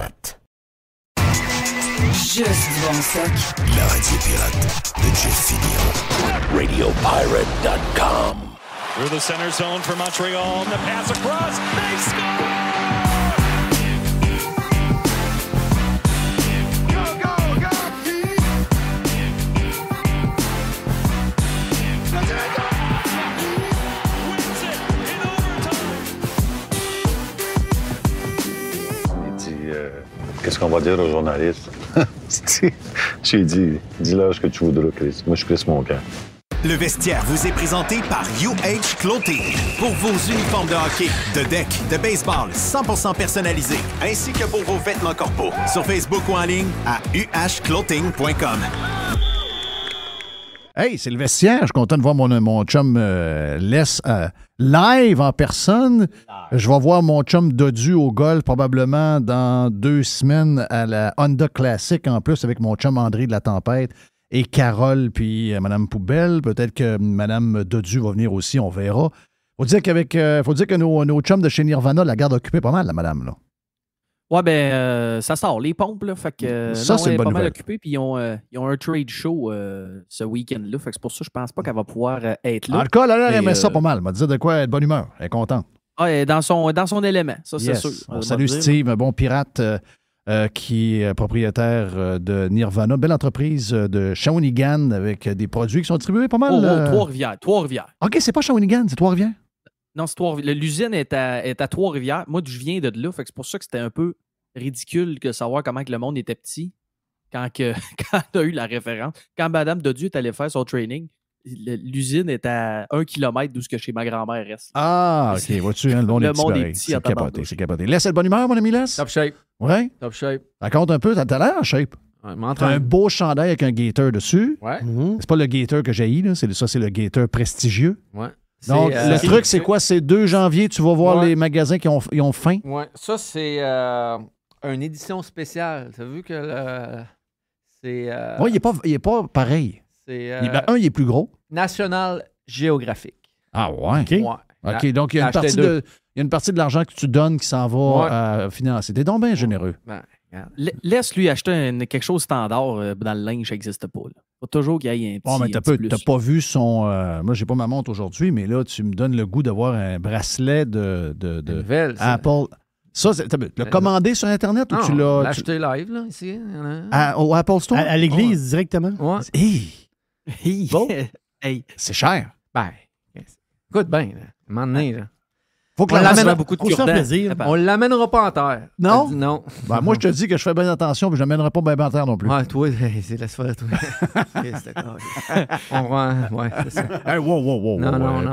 pirate. Je suis en sac. La radio pirate de Jeff Fillion. RadioPirate.com. Through the center zone for Montreal. And the pass across. They score! On va dire aux journalistes. J'ai dit, dis-leur ce que tu voudras, Chris. Moi, je suis mon gars. Le vestiaire vous est présenté par UH Clothing. Pour vos uniformes de hockey, de deck, de baseball 100% personnalisés, ainsi que pour vos vêtements corporels. Sur Facebook ou en ligne à uhclothing.com. Hey, c'est le vestiaire. Je suis content de voir mon, chum euh, laisse euh, live en personne. Je vais voir mon chum Dodu au golf probablement dans deux semaines à la Honda Classic en plus avec mon chum André de la Tempête et Carole puis Mme euh, Madame Poubelle. Peut-être que Madame Dodu va venir aussi, on verra. Faut dire qu'avec, faut dire que nos, nos chums de chez Nirvana la garde occupée pas mal, la madame, là. Ouais, ben, euh, ça sort, les pompes, là. Fait que, ça, euh, c'est pas mal occupé. Puis ils ont, euh, ils ont un trade show ce week-end-là. Fait que c'est pour ça que je pense pas qu'elle va pouvoir être là. En tout cas, elle aimait ça pas mal. Elle m'a dit de quoi de bonne humeur. Elle est contente. Ah, elle est dans son, dans son élément, ça, c'est sûr. Salut Steve, un bon pirate qui est propriétaire de Nirvana. Belle entreprise de Shawinigan avec des produits qui sont distribués pas mal. Oh, oh Trois-Rivières. Trois-Rivières. OK, c'est pas Shawinigan, c'est Trois-Rivières. Non, c'est L'usine est à, est à Trois-Rivières. Moi, je viens de là. c'est pour ça que c'était un peu ridicule de savoir comment le monde était petit quand, que, quand eu la référence. Quand Madame Dodieu est allée faire son training, l'usine est à un kilomètre d'où ce que chez ma grand-mère reste. Ah, ok. Vois-tu, hein, le monde, est, petit C'est capoté, c'est capoté. Laisse cette bonne humeur, mon ami Laisse. Top shape. Ouais. Top shape. Raconte un peu, t'as l'air en shape. un beau chandail avec un gaiter dessus. Ouais. C'est pas le gaiter que j'ai, là. C'est ça, c'est le gaiter prestigieux. Ouais. Donc, euh, le truc, c'est quoi? C'est 2 janvier, tu vas voir les magasins qui ont, ont faim. Oui, ça, c'est euh, une édition spéciale. Tu as vu que c'est. Euh, oui, il n'est pas, il est pas pareil. Ben, un, il est plus gros. National Géographique. Ah, ouais. OK. OK, donc il y, a une partie de, l'argent que tu donnes qui s'en va à financer. T'es donc bien généreux. Ben, Laisse-lui acheter quelque chose standard euh, dans le linge, ça n'existe pas. Il Faut toujours qu'il y ait un petit. Oh mais t'as, pas vu son. Moi, euh, moi, j'ai pas ma montre aujourd'hui, mais là, tu me donnes le goût d'avoir un bracelet de, de, Apple. Ça, tu l'as ben, commandé sur Internet ou tu l'as. acheté live, là, ici. Hein, à, au Apple Store? À, l'église, directement. Oui. Hey. C'est cher. Ben, écoute bien, là. un là. Faut que on l'amène beaucoup de plaisir. On l'amènera pas en terre. Non? non. Ben, moi, je te dis que je fais bien attention, puis je l'amènerai pas bien en terre non plus. Ouais, toi, c'est la soirée. toi. on rend... Ouais, c'est ça. wow, non,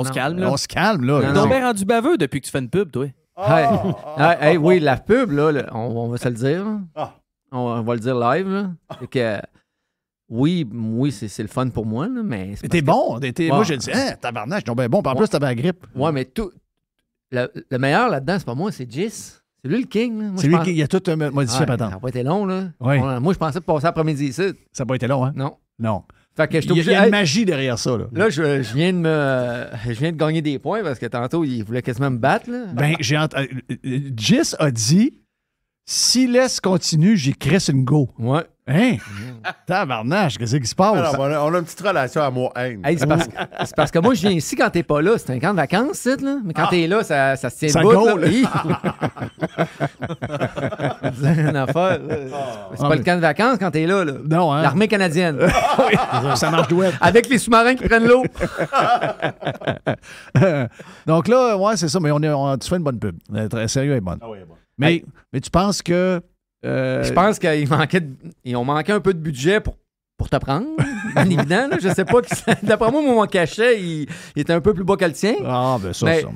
on se calme, là. On se calme, là. rendu baveux depuis que tu fais une pub, toi. Oh, hey. oui, la pub, là, on, va se le dire. Ah. On, va le dire live. Ah. Oui, oui, c'est le fun pour moi, là, mais. T'es bon. Moi, je dis, Eh, hein, tabarnak, je bien bon. En plus, plus, t'avais la grippe. Ouais, mais tout. Le, meilleur là-dedans, c'est pas moi, c'est Jis. C'est lui le king. C'est lui qui a tout euh, modifié, pendant. Ça n'a pas été long, là. moi, je pensais passer après midi ici. Ça n'a pas été long, hein? Non. Non. Fait que il y a, une magie derrière ça. Là, là je, viens de me, je viens de gagner des points parce que tantôt, il voulait quasiment me battre. Ben, Jis euh, euh, a dit si laisse continue, j'écris une go. Ouais. Hein? Mm-hmm. Tabarnache, qu'est-ce qui se passe? Ah on, a, une petite relation à moi hein. ah, c'est parce, que- moi, je viens ici quand t'es pas là. C'est un camp de vacances, c'est, là. Mais quand ah. t'es là, ça, ça se tient debout. là. C'est C'est pas le camp de vacances quand t'es là, là. Non, hein? L'armée canadienne. Ça marche douette. Avec les sous-marins qui prennent l'eau. Donc là, ouais, c'est ça, mais on est, on- tu fais une bonne pub. Euh, très sérieux et bonne. Ah oui, bon. Mais, mais tu penses que euh, je pense qu'ils manquaient ils ont manqué un peu de budget pour, pour te prendre. évident, là, je sais pas. D'après moi, mon cachet, il, il, était un peu plus bas que le tien. Ah, ben ça, ça.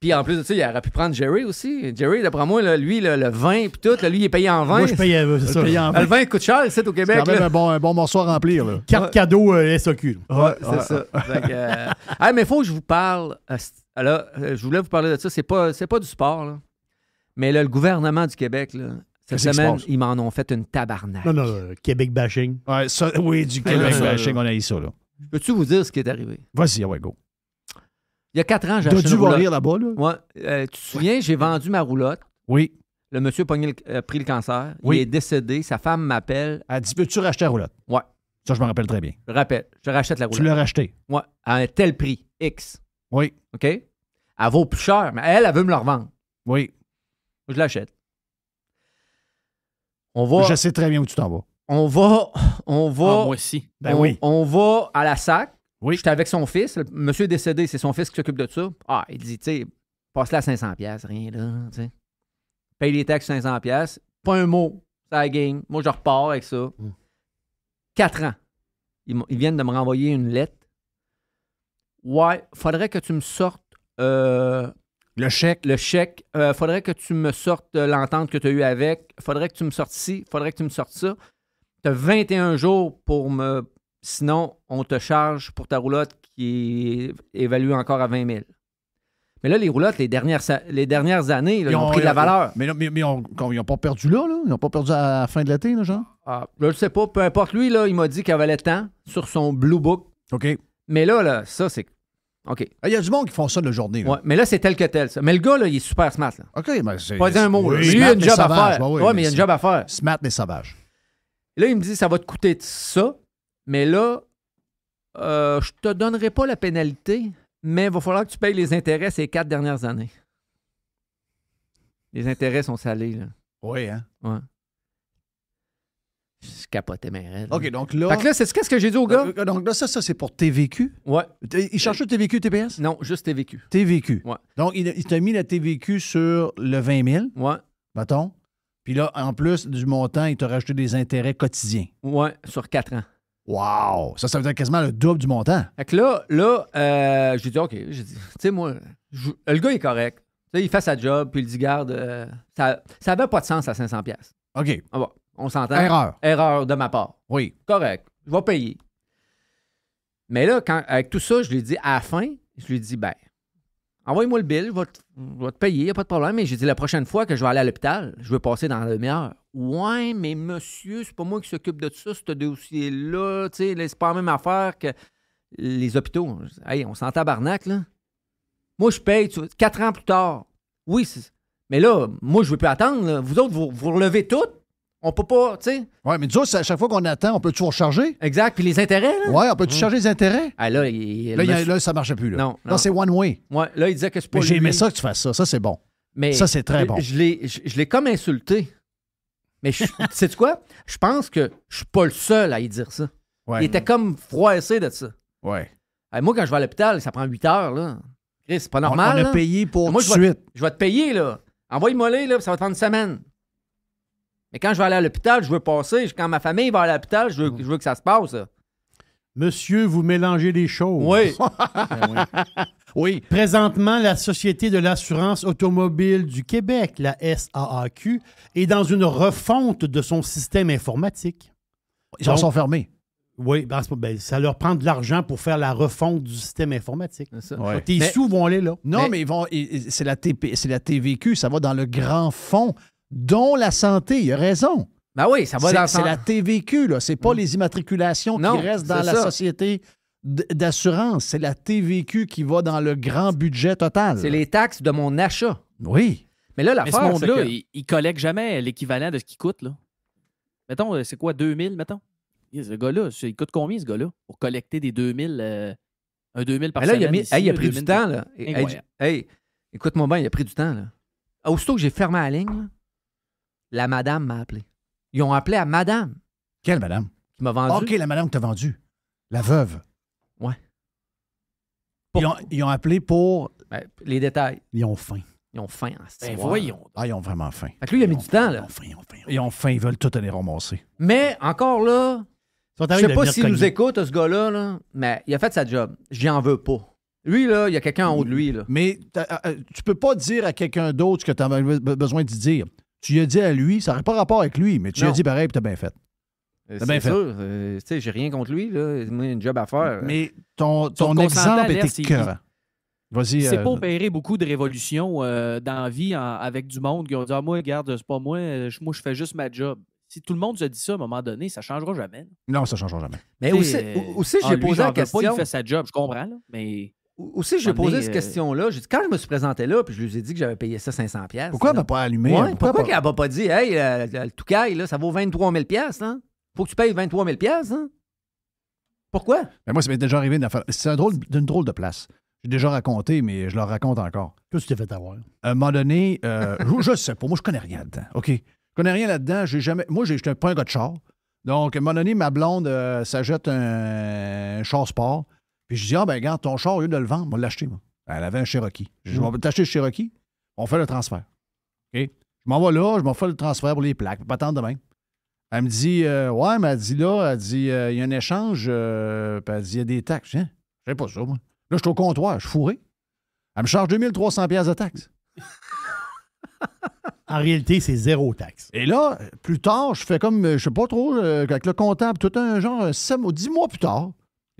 Puis en plus de ça, il aurait pu prendre Jerry aussi. Jerry, d'après moi, lui, le vin puis tout, lui, il est payé en vin. Moi, je paye, euh, en vin. Le vin coûte cher ici au Québec. C'est quand même un bon, un morceau à remplir. Là. Carte cadeau euh, SOQ. Ouais, c'est ça. mais il faut que je vous parle. Alors, je voulais vous parler de ça. C'est pas, pas du sport, là. Mais là, le gouvernement du Québec, là, cette semaine, ils m'en ont fait une tabarnak. Non, non, non, Québec bashing. Ouais, ça, oui, du Québec bashing, on a eu ça, là. Peux-tu vous dire ce qui est arrivé? Vas-y, ouais, go. Il y a quatre ans, j'ai acheté. une dû mourir là-bas, là? Ouais. Euh, tu te souviens, j'ai vendu ma roulotte. Oui. Le monsieur a pris le cancer. Oui. Il est décédé. Sa femme m'appelle. Elle dit Peux-tu racheter la roulotte? Ouais. Ça, je me rappelle très bien. Je rappelle. Je rachète la roulotte. Tu l'as rachetée? Oui, À un tel prix, X. Oui. OK? Elle vaut plus cher, mais elle, elle veut me la revendre. Oui. Je l'achète. On va, je sais très bien où tu t'en vas. On va. On va ah, moi aussi. Ben oui. On va à la sac. Oui. J'étais avec son fils. Le monsieur est décédé. C'est son fils qui s'occupe de ça. Ah, il dit, tu sais, passe-la à 500$, rien là. sais. Paye les taxes 500$. Pas un mot. Ça la Moi, je repars avec ça. Mm. Quatre ans. Ils, viennent de me renvoyer une lettre. Ouais, faudrait que tu me sortes euh, le chèque. Le chèque. Euh, faudrait que tu me sortes euh, l'entente que tu as eue avec. Faudrait que tu me sortes ci. Faudrait que tu me sortes ça. Tu as 21 jours pour me. Sinon, on te charge pour ta roulotte qui est évaluée encore à 20 000. Mais là, les roulottes, les dernières, les dernières années, ils, ont, pris de la euh, valeur. Mais, mais, ils n'ont pas perdu là, là. Ils n'ont pas perdu à la fin de l'été, là, genre? Ah, sais pas. Peu importe. Lui, là, il m'a dit qu'il le temps sur son Blue Book. OK. Mais là, là ça, c'est OK. Ah, il y a du monde qui font ça de la journée. mais là, c'est tel que tel, Mais le gars, là, il est super smart. Là. OK, mais c'est. Pas dire un mot. il a une job à faire. ouais, mais il a une job à faire. Smart mais sauvage. là, il me dit, ça va te coûter ça, mais là, euh, je te donnerai pas la pénalité, mais il va falloir que tu payes les intérêts ces quatre dernières années. Les intérêts sont salés, là. Oui, hein? Ouais. Je capotais mes rêves. OK, donc là. Fait que là, c'est qu'est-ce que j'ai dit au gars? Euh, euh, donc là, ça, ça c'est pour TVQ? Ouais. Il cherche le TVQ, TPS? Non, juste TVQ. TVQ. Ouais. Donc, il, il t'a mis la TVQ sur le 20 000. Ouais. Bâton. Puis là, en plus du montant, il t'a rajouté des intérêts quotidiens. Ouais, sur quatre ans. Wow! Ça, ça veut quasiment le double du montant. Fait que là, là euh, j'ai dit, OK, j'ai dit, tu sais, moi, le gars est correct. il fait sa job, puis il dit, garde, ça n'avait pas de sens à 500$. OK. Ah on s'entend. Erreur. Erreur de ma part. Oui. Correct. Je vais payer. Mais là, avec tout ça, je lui dis à la fin, je lui dis, ben, envoyez moi le bill, je vais te, payer, il n'y a pas de problème. Mais j'ai dit, la prochaine fois que je vais aller à l'hôpital, je vais passer dans la demi-heure. Ouais, mais monsieur, c'est pas moi qui s'occupe de tout ça, ce dossier-là. Tu sais, c'est pas la même affaire que les hôpitaux. Hey, on s'entend à là. Moi, je paye, quatre ans plus tard. Oui, mais là, moi, je ne vais plus attendre. Vous autres, vous, vous relevez toutes. On peut pas, tu sais. Oui, mais tu sais, à chaque fois qu'on attend, on peut toujours charger. Exact. Puis les intérêts, là. Oui, on peut toujours mm. charger les intérêts? Ah, là, ça là, ça marchait plus. Là, Non, c'est one way. Ouais, là, il disait que je pas j'ai aimé ça que tu fasses ça. Ça, c'est bon. Mais Ça, c'est très bon. Je l'ai, je, l'ai comme insulté. Mais je- sais-tu quoi? Je pense que je suis pas le seul à y dire ça. Il était comme froissé de ça. Ouais. Ah, moi, quand je vais à l'hôpital, ça prend 8 heures, là. Chris, c'est pas normal. on, a payé pour Moi, tout de suite. Je vais te payer, là. Envoie-moi là, ça va te prendre une semaine. Mais quand je vais aller à l'hôpital, je veux passer. Quand ma famille va à l'hôpital, mm. je veux, que ça se passe. Monsieur, vous mélangez les choses. Oui. oui. Présentement, la Société de l'assurance automobile du Québec, la SAAQ, est dans une refonte de son système informatique. Ils en sont fermés. Oui, ben, ben, ça leur prend de l'argent pour faire la refonte du système informatique. Ça. Tes sous vont aller là. Non, mais, ils vont. C'est la, la TVQ, ça va dans le grand fond dont la santé. Il a raison. Ben oui, ça va hmm. dans C'est la TVQ, là. C'est pas les immatriculations qui restent dans la société d'assurance. C'est la TVQ qui va dans le grand budget total. C'est les taxes de mon achat. Oui. Mais là, la Mais ce il, collecte jamais l'équivalent de ce qu'il coûte, là. Mettons, euh, c'est quoi, 2000, mettons? Ce gars-là, il coûte combien, ce gars-là, pour collecter des 2000, euh, un 2000 par Il a, pris du temps, là. Hey, écoute-moi bien, il a pris du temps, là. Aussitôt que j'ai fermé la ligne, la madame m'a appelé. Ils ont appelé à madame Quelle madame? qui m'a vendu. OK, la madame que t'as vendue. La veuve. Ouais. Ils ont, appelé pour. Ben, les détails. Ils ont faim. Ils ont faim Ben, voyons. Ah, ils ont vraiment faim. Fait que lui, il a mis du temps, Ils ont faim, ils ont faim. Ils ont faim, ils veulent tout aller ramasser. Mais encore là, je sais pas s'il nous écoute, ce gars-là, mais il a fait sa job. en veux pas. Lui, là, il y a quelqu'un en haut de lui, là. Mais euh, euh, tu peux pas dire à quelqu'un d'autre ce que tu as besoin de dire. Tu lui as dit à lui, ça n'a pas rapport avec lui, mais tu lui as dit pareil, puis t'as bien fait. Euh, c'est bien sûr. Euh, tu sais, j'ai rien contre lui. Là. Moi, j'ai une job à faire. Mais ton, ton exemple était écœurant. Vas-y. C'est euh, pas opéré beaucoup de révolutions dans la vie avec du monde qui ont dit Ah, moi, regarde, c'est pas moi, moi, je fais juste ma job. Si tout le monde se dit ça à un moment donné, ça changera jamais. Non, ça changera jamais. Mais aussi, ah, j'ai posé la question. Pas, il fait sa job, je comprends, là, mais aussi, ai ah, posé cette euh, question-là. quand je me suis présenté là, puis je lui ai dit que j'avais payé ça 500 pièces. Pourquoi elle m'a pas allumé? pourquoi pas... qu'elle n'a pas dit, hey, euh, euh, le toucaille, ça vaut 23 000 pièces, Faut que tu payes 23 000 pièces, Pourquoi? Ben, moi, ça m'est déjà arrivé d'une C'est un drôle, une drôle de place. J'ai déjà raconté, mais je le raconte encore. Qu'est-ce que tu t'es fait avoir? À un moment donné, euh, je, ne sais pas. Moi, je connais rien dedans. OK? Je connais rien là-dedans. J'ai jamais. Moi, je suis pas un gars de char. Donc, à un moment donné, ma blonde ça jette un char sport. Puis je dis, ah, ben, regarde, ton char, au lieu de le vendre, on va l'acheter, moi. Elle avait un Cherokee. Je vais mm. t'acheter le Cherokee, on fait le transfert. OK? Je m'en vais là, je m'en fais le transfert pour les plaques. Pas attendre demain. Elle me dit, euh, ouais, mais elle dit là, elle dit, euh, il y a un échange, euh, puis elle dit, il y a des taxes. Je sais hein? pas ça, moi. Là, je suis au comptoir, je suis fourré. Elle me charge 2300$ de taxes. en réalité, c'est zéro taxe. Et là, plus tard, je fais comme, je sais pas trop, avec le comptable, tout un genre, 10 mois plus tard,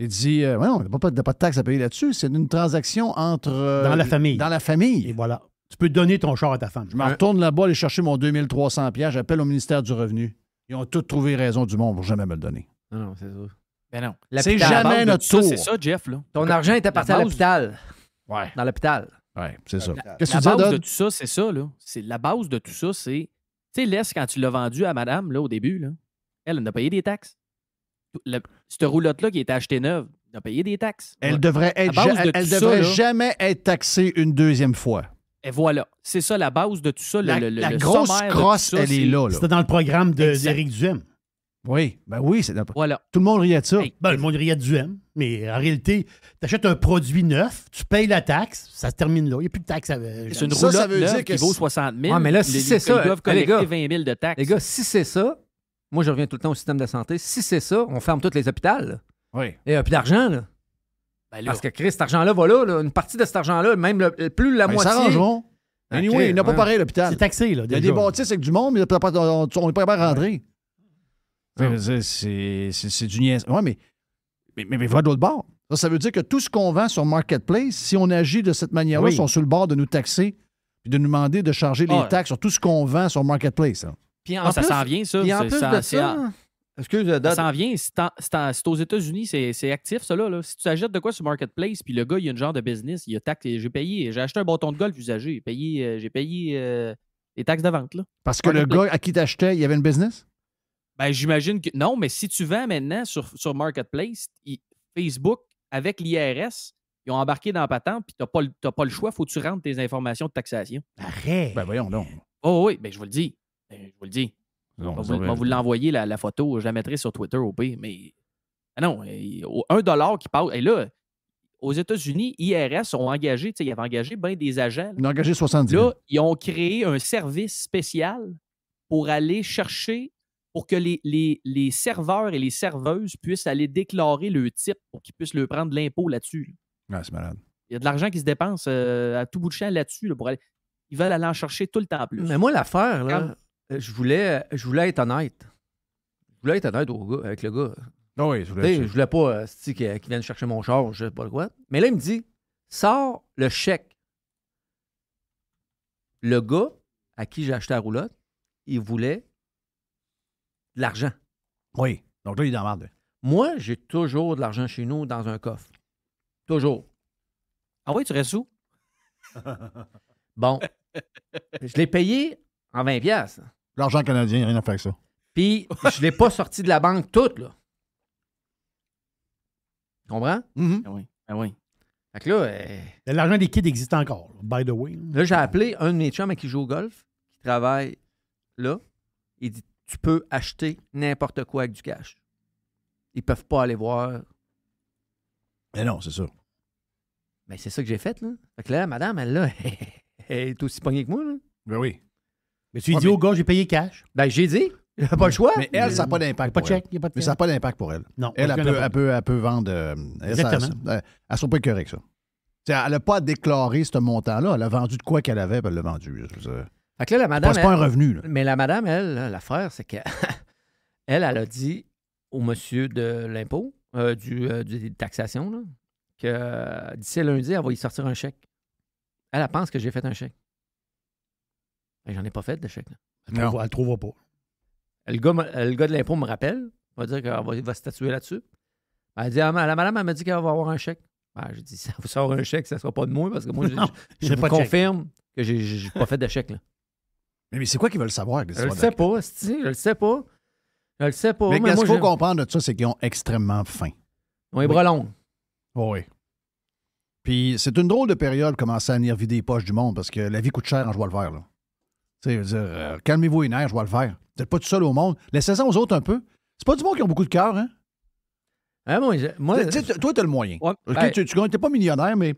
il dit euh, ouais, on n'a pas, pas, de taxes à payer là-dessus. C'est une transaction entre. Euh, dans la famille. Dans la famille. Et voilà. Tu peux donner ton char à ta femme. Je me retourne là-bas aller chercher mon 2300$. J'appelle au ministère du Revenu. Ils ont tous trouvé raison du monde pour jamais me le donner. Non, non, c'est ça. Ben non. C'est jamais notre tour. C'est ça, Jeff. Ton argent est apparti à l'hôpital. Ouais. Dans l'hôpital. Ouais, c'est ça. Qu'est-ce que tu La base de tout ça, c'est ça, là. La base de tout ça, c'est. Tu sais, laisse quand tu l'as vendu à madame, là, au début, là. Elle, n'a a payé des taxes. Le, cette roulotte-là qui était achetée neuve, il a payé des taxes. Elle ne devrait jamais être taxée une deuxième fois. Et voilà, c'est ça la base de tout ça. La, le, la grosse crosse, elle est, là. C'était dans le programme d'Éric Duhem. Oui, ben oui, c'est Tout le monde riait de ça. Ben, le monde riait de Duhem, mais en réalité, tu achètes un produit neuf, tu payes la taxe, ça se termine là. Il n'y a plus de taxe. Euh, c'est une roulotte ça, veut dire qui vaut 60 000. Ah, mais là, si c'est ça, ils doivent collecter 20 000 de taxes. Les gars, si c'est ça, moi, je reviens tout le temps au système de santé. Si c'est ça, on ferme tous les hôpitaux. Oui. Et a euh, plus d'argent, là. Ben, Parce que Chris, cet argent-là va là, Une partie de cet argent-là, même euh, plus la Ils ben, moitié. s'arrangeront. Anyway, il n'y a pas pareil l'hôpital. C'est taxé, là. Il y a des bâtisses avec du monde, mais on n'est pas capable de rentrer. C'est du niaise. Oui, mais, mais, mais, va de l'autre bord. Ça, ça veut dire que tout ce qu'on vend sur Marketplace, si on agit de cette manière-là, ils sont sur le bord de nous taxer et de nous demander de charger les ah. taxes sur tout ce qu'on vend sur Marketplace. Hein. Puis ça s'en vient, ça. Puis en ça, de ça, ça s'en vient. C'est aux États-Unis, c'est actif, ça. Là, Si tu achètes de quoi sur Marketplace, puis le gars, il y a une genre de business, il a taxé… J'ai payé, j'ai acheté un bâton de golf usagé, j'ai payé, euh, payé euh, les taxes de vente. Là. Parce que le gars à qui t'achetais, il y avait une business? Ben, j'imagine que. Non, mais si tu vends maintenant sur, sur Marketplace, Facebook, avec l'IRS, ils ont embarqué dans la patente, puis tu n'as pas, le choix, faut que tu rentres tes informations de taxation. Arrête! Ben voyons donc. Oh oui, ben je vous le dis. Ben, je vous le dis. vous, l'envoyer, la, photo, je la mettrai sur Twitter au B. Mais ah non, un dollar qui passe. Et là, aux États-Unis, IRS ont engagé, tu sais, ils avaient engagé bien des agents. Ils ont engagé 70 Là, ils ont créé un service spécial pour aller chercher, pour que les, les, serveurs et les serveuses puissent aller déclarer le type pour qu'ils puissent le prendre l'impôt là-dessus. Ah, c'est malade. Il y a de l'argent qui se dépense euh, à tout bout de champ là-dessus. pour Ils veulent aller en chercher tout le temps plus. Mais moi, l'affaire, là, euh, je voulais, euh, je voulais être honnête. Je voulais être honnête avec le gars. Non, ah oui, je voulais. Je voulais pas euh, qu'il vienne chercher mon char, je sais pas quoi. Mais là, il me dit sors le chèque. Le gars à qui j'ai acheté la roulotte, il voulait de l'argent. Oui. Donc là, il est dans merde. Moi, j'ai toujours de l'argent chez nous dans un coffre. Toujours. Ah oui, tu restes où? bon. je l'ai payé en 20 pièces. L'argent canadien, rien à faire avec ça. Puis, je ne l'ai pas sorti de la banque toute, là. Tu Comprends? Mm-hmm. Ah, ah oui. Fait que là. Euh, l'argent des kids existe encore, by the way. Là, j'ai appelé un de mes chums qui joue au golf, qui travaille là. Il dit Tu peux acheter n'importe quoi avec du cash. Ils peuvent pas aller voir. Mais non, c'est ça. Mais ben, c'est ça que j'ai fait, là. Fait que là, madame, elle, elle est aussi pognée que moi, là. Ben oui. Mais tu dis au gars, j'ai payé cash. Ben, j'ai dit. Il a pas le choix. Mais elle, ça n'a pas d'impact. Pas de chèque. Pas de mais ça n'a pas d'impact pour elle. Non. Elle, peut, vendre. Euh, elle ne sont pas écœurée ça. elle n'a pas déclaré ce montant-là. Elle a vendu de quoi qu'elle avait, elle l'a vendu. Fait que là, la madame. C'est pas un revenu. Mais la madame, elle, l'affaire, c'est qu'elle, elle, a dit au monsieur de l'impôt, euh, du, euh, du, taxation, que d'ici lundi, elle va y sortir un chèque. elle pense que j'ai fait un chèque. J'en ai pas fait de chèque. Elle ne trouve, trouvera pas. Le gars, le de l'impôt me rappelle. Il va dire qu'elle va, se statuer là-dessus. Elle dit, ah, la madame, elle m'a dit qu'elle va avoir un chèque. lui ben, dis dit, ça vous sort un chèque, ça ne sera pas de moi parce que moi, je, pas confirme que je n'ai pas fait de chèque. Là. Mais, mais c'est quoi qu'ils veulent savoir? Je le sais pas, je le sais pas. Je le sais pas. Mais, ce qu'il faut comprendre de ça, c'est qu'ils ont extrêmement faim. Ils est oui. bras longs. oui. Puis c'est une drôle de période commencer à venir vider les poches du monde parce que la vie coûte cher en joie le verre. Là. Tu dire, euh, calmez-vous les nerfs, je vais le faire. Vous n'êtes pas tout seul au monde. Laissez ça aux autres un peu. C'est pas du monde qui a beaucoup de cœur, hein? hein toi, tu as le moyen. Ben tu n'es pas millionnaire, mais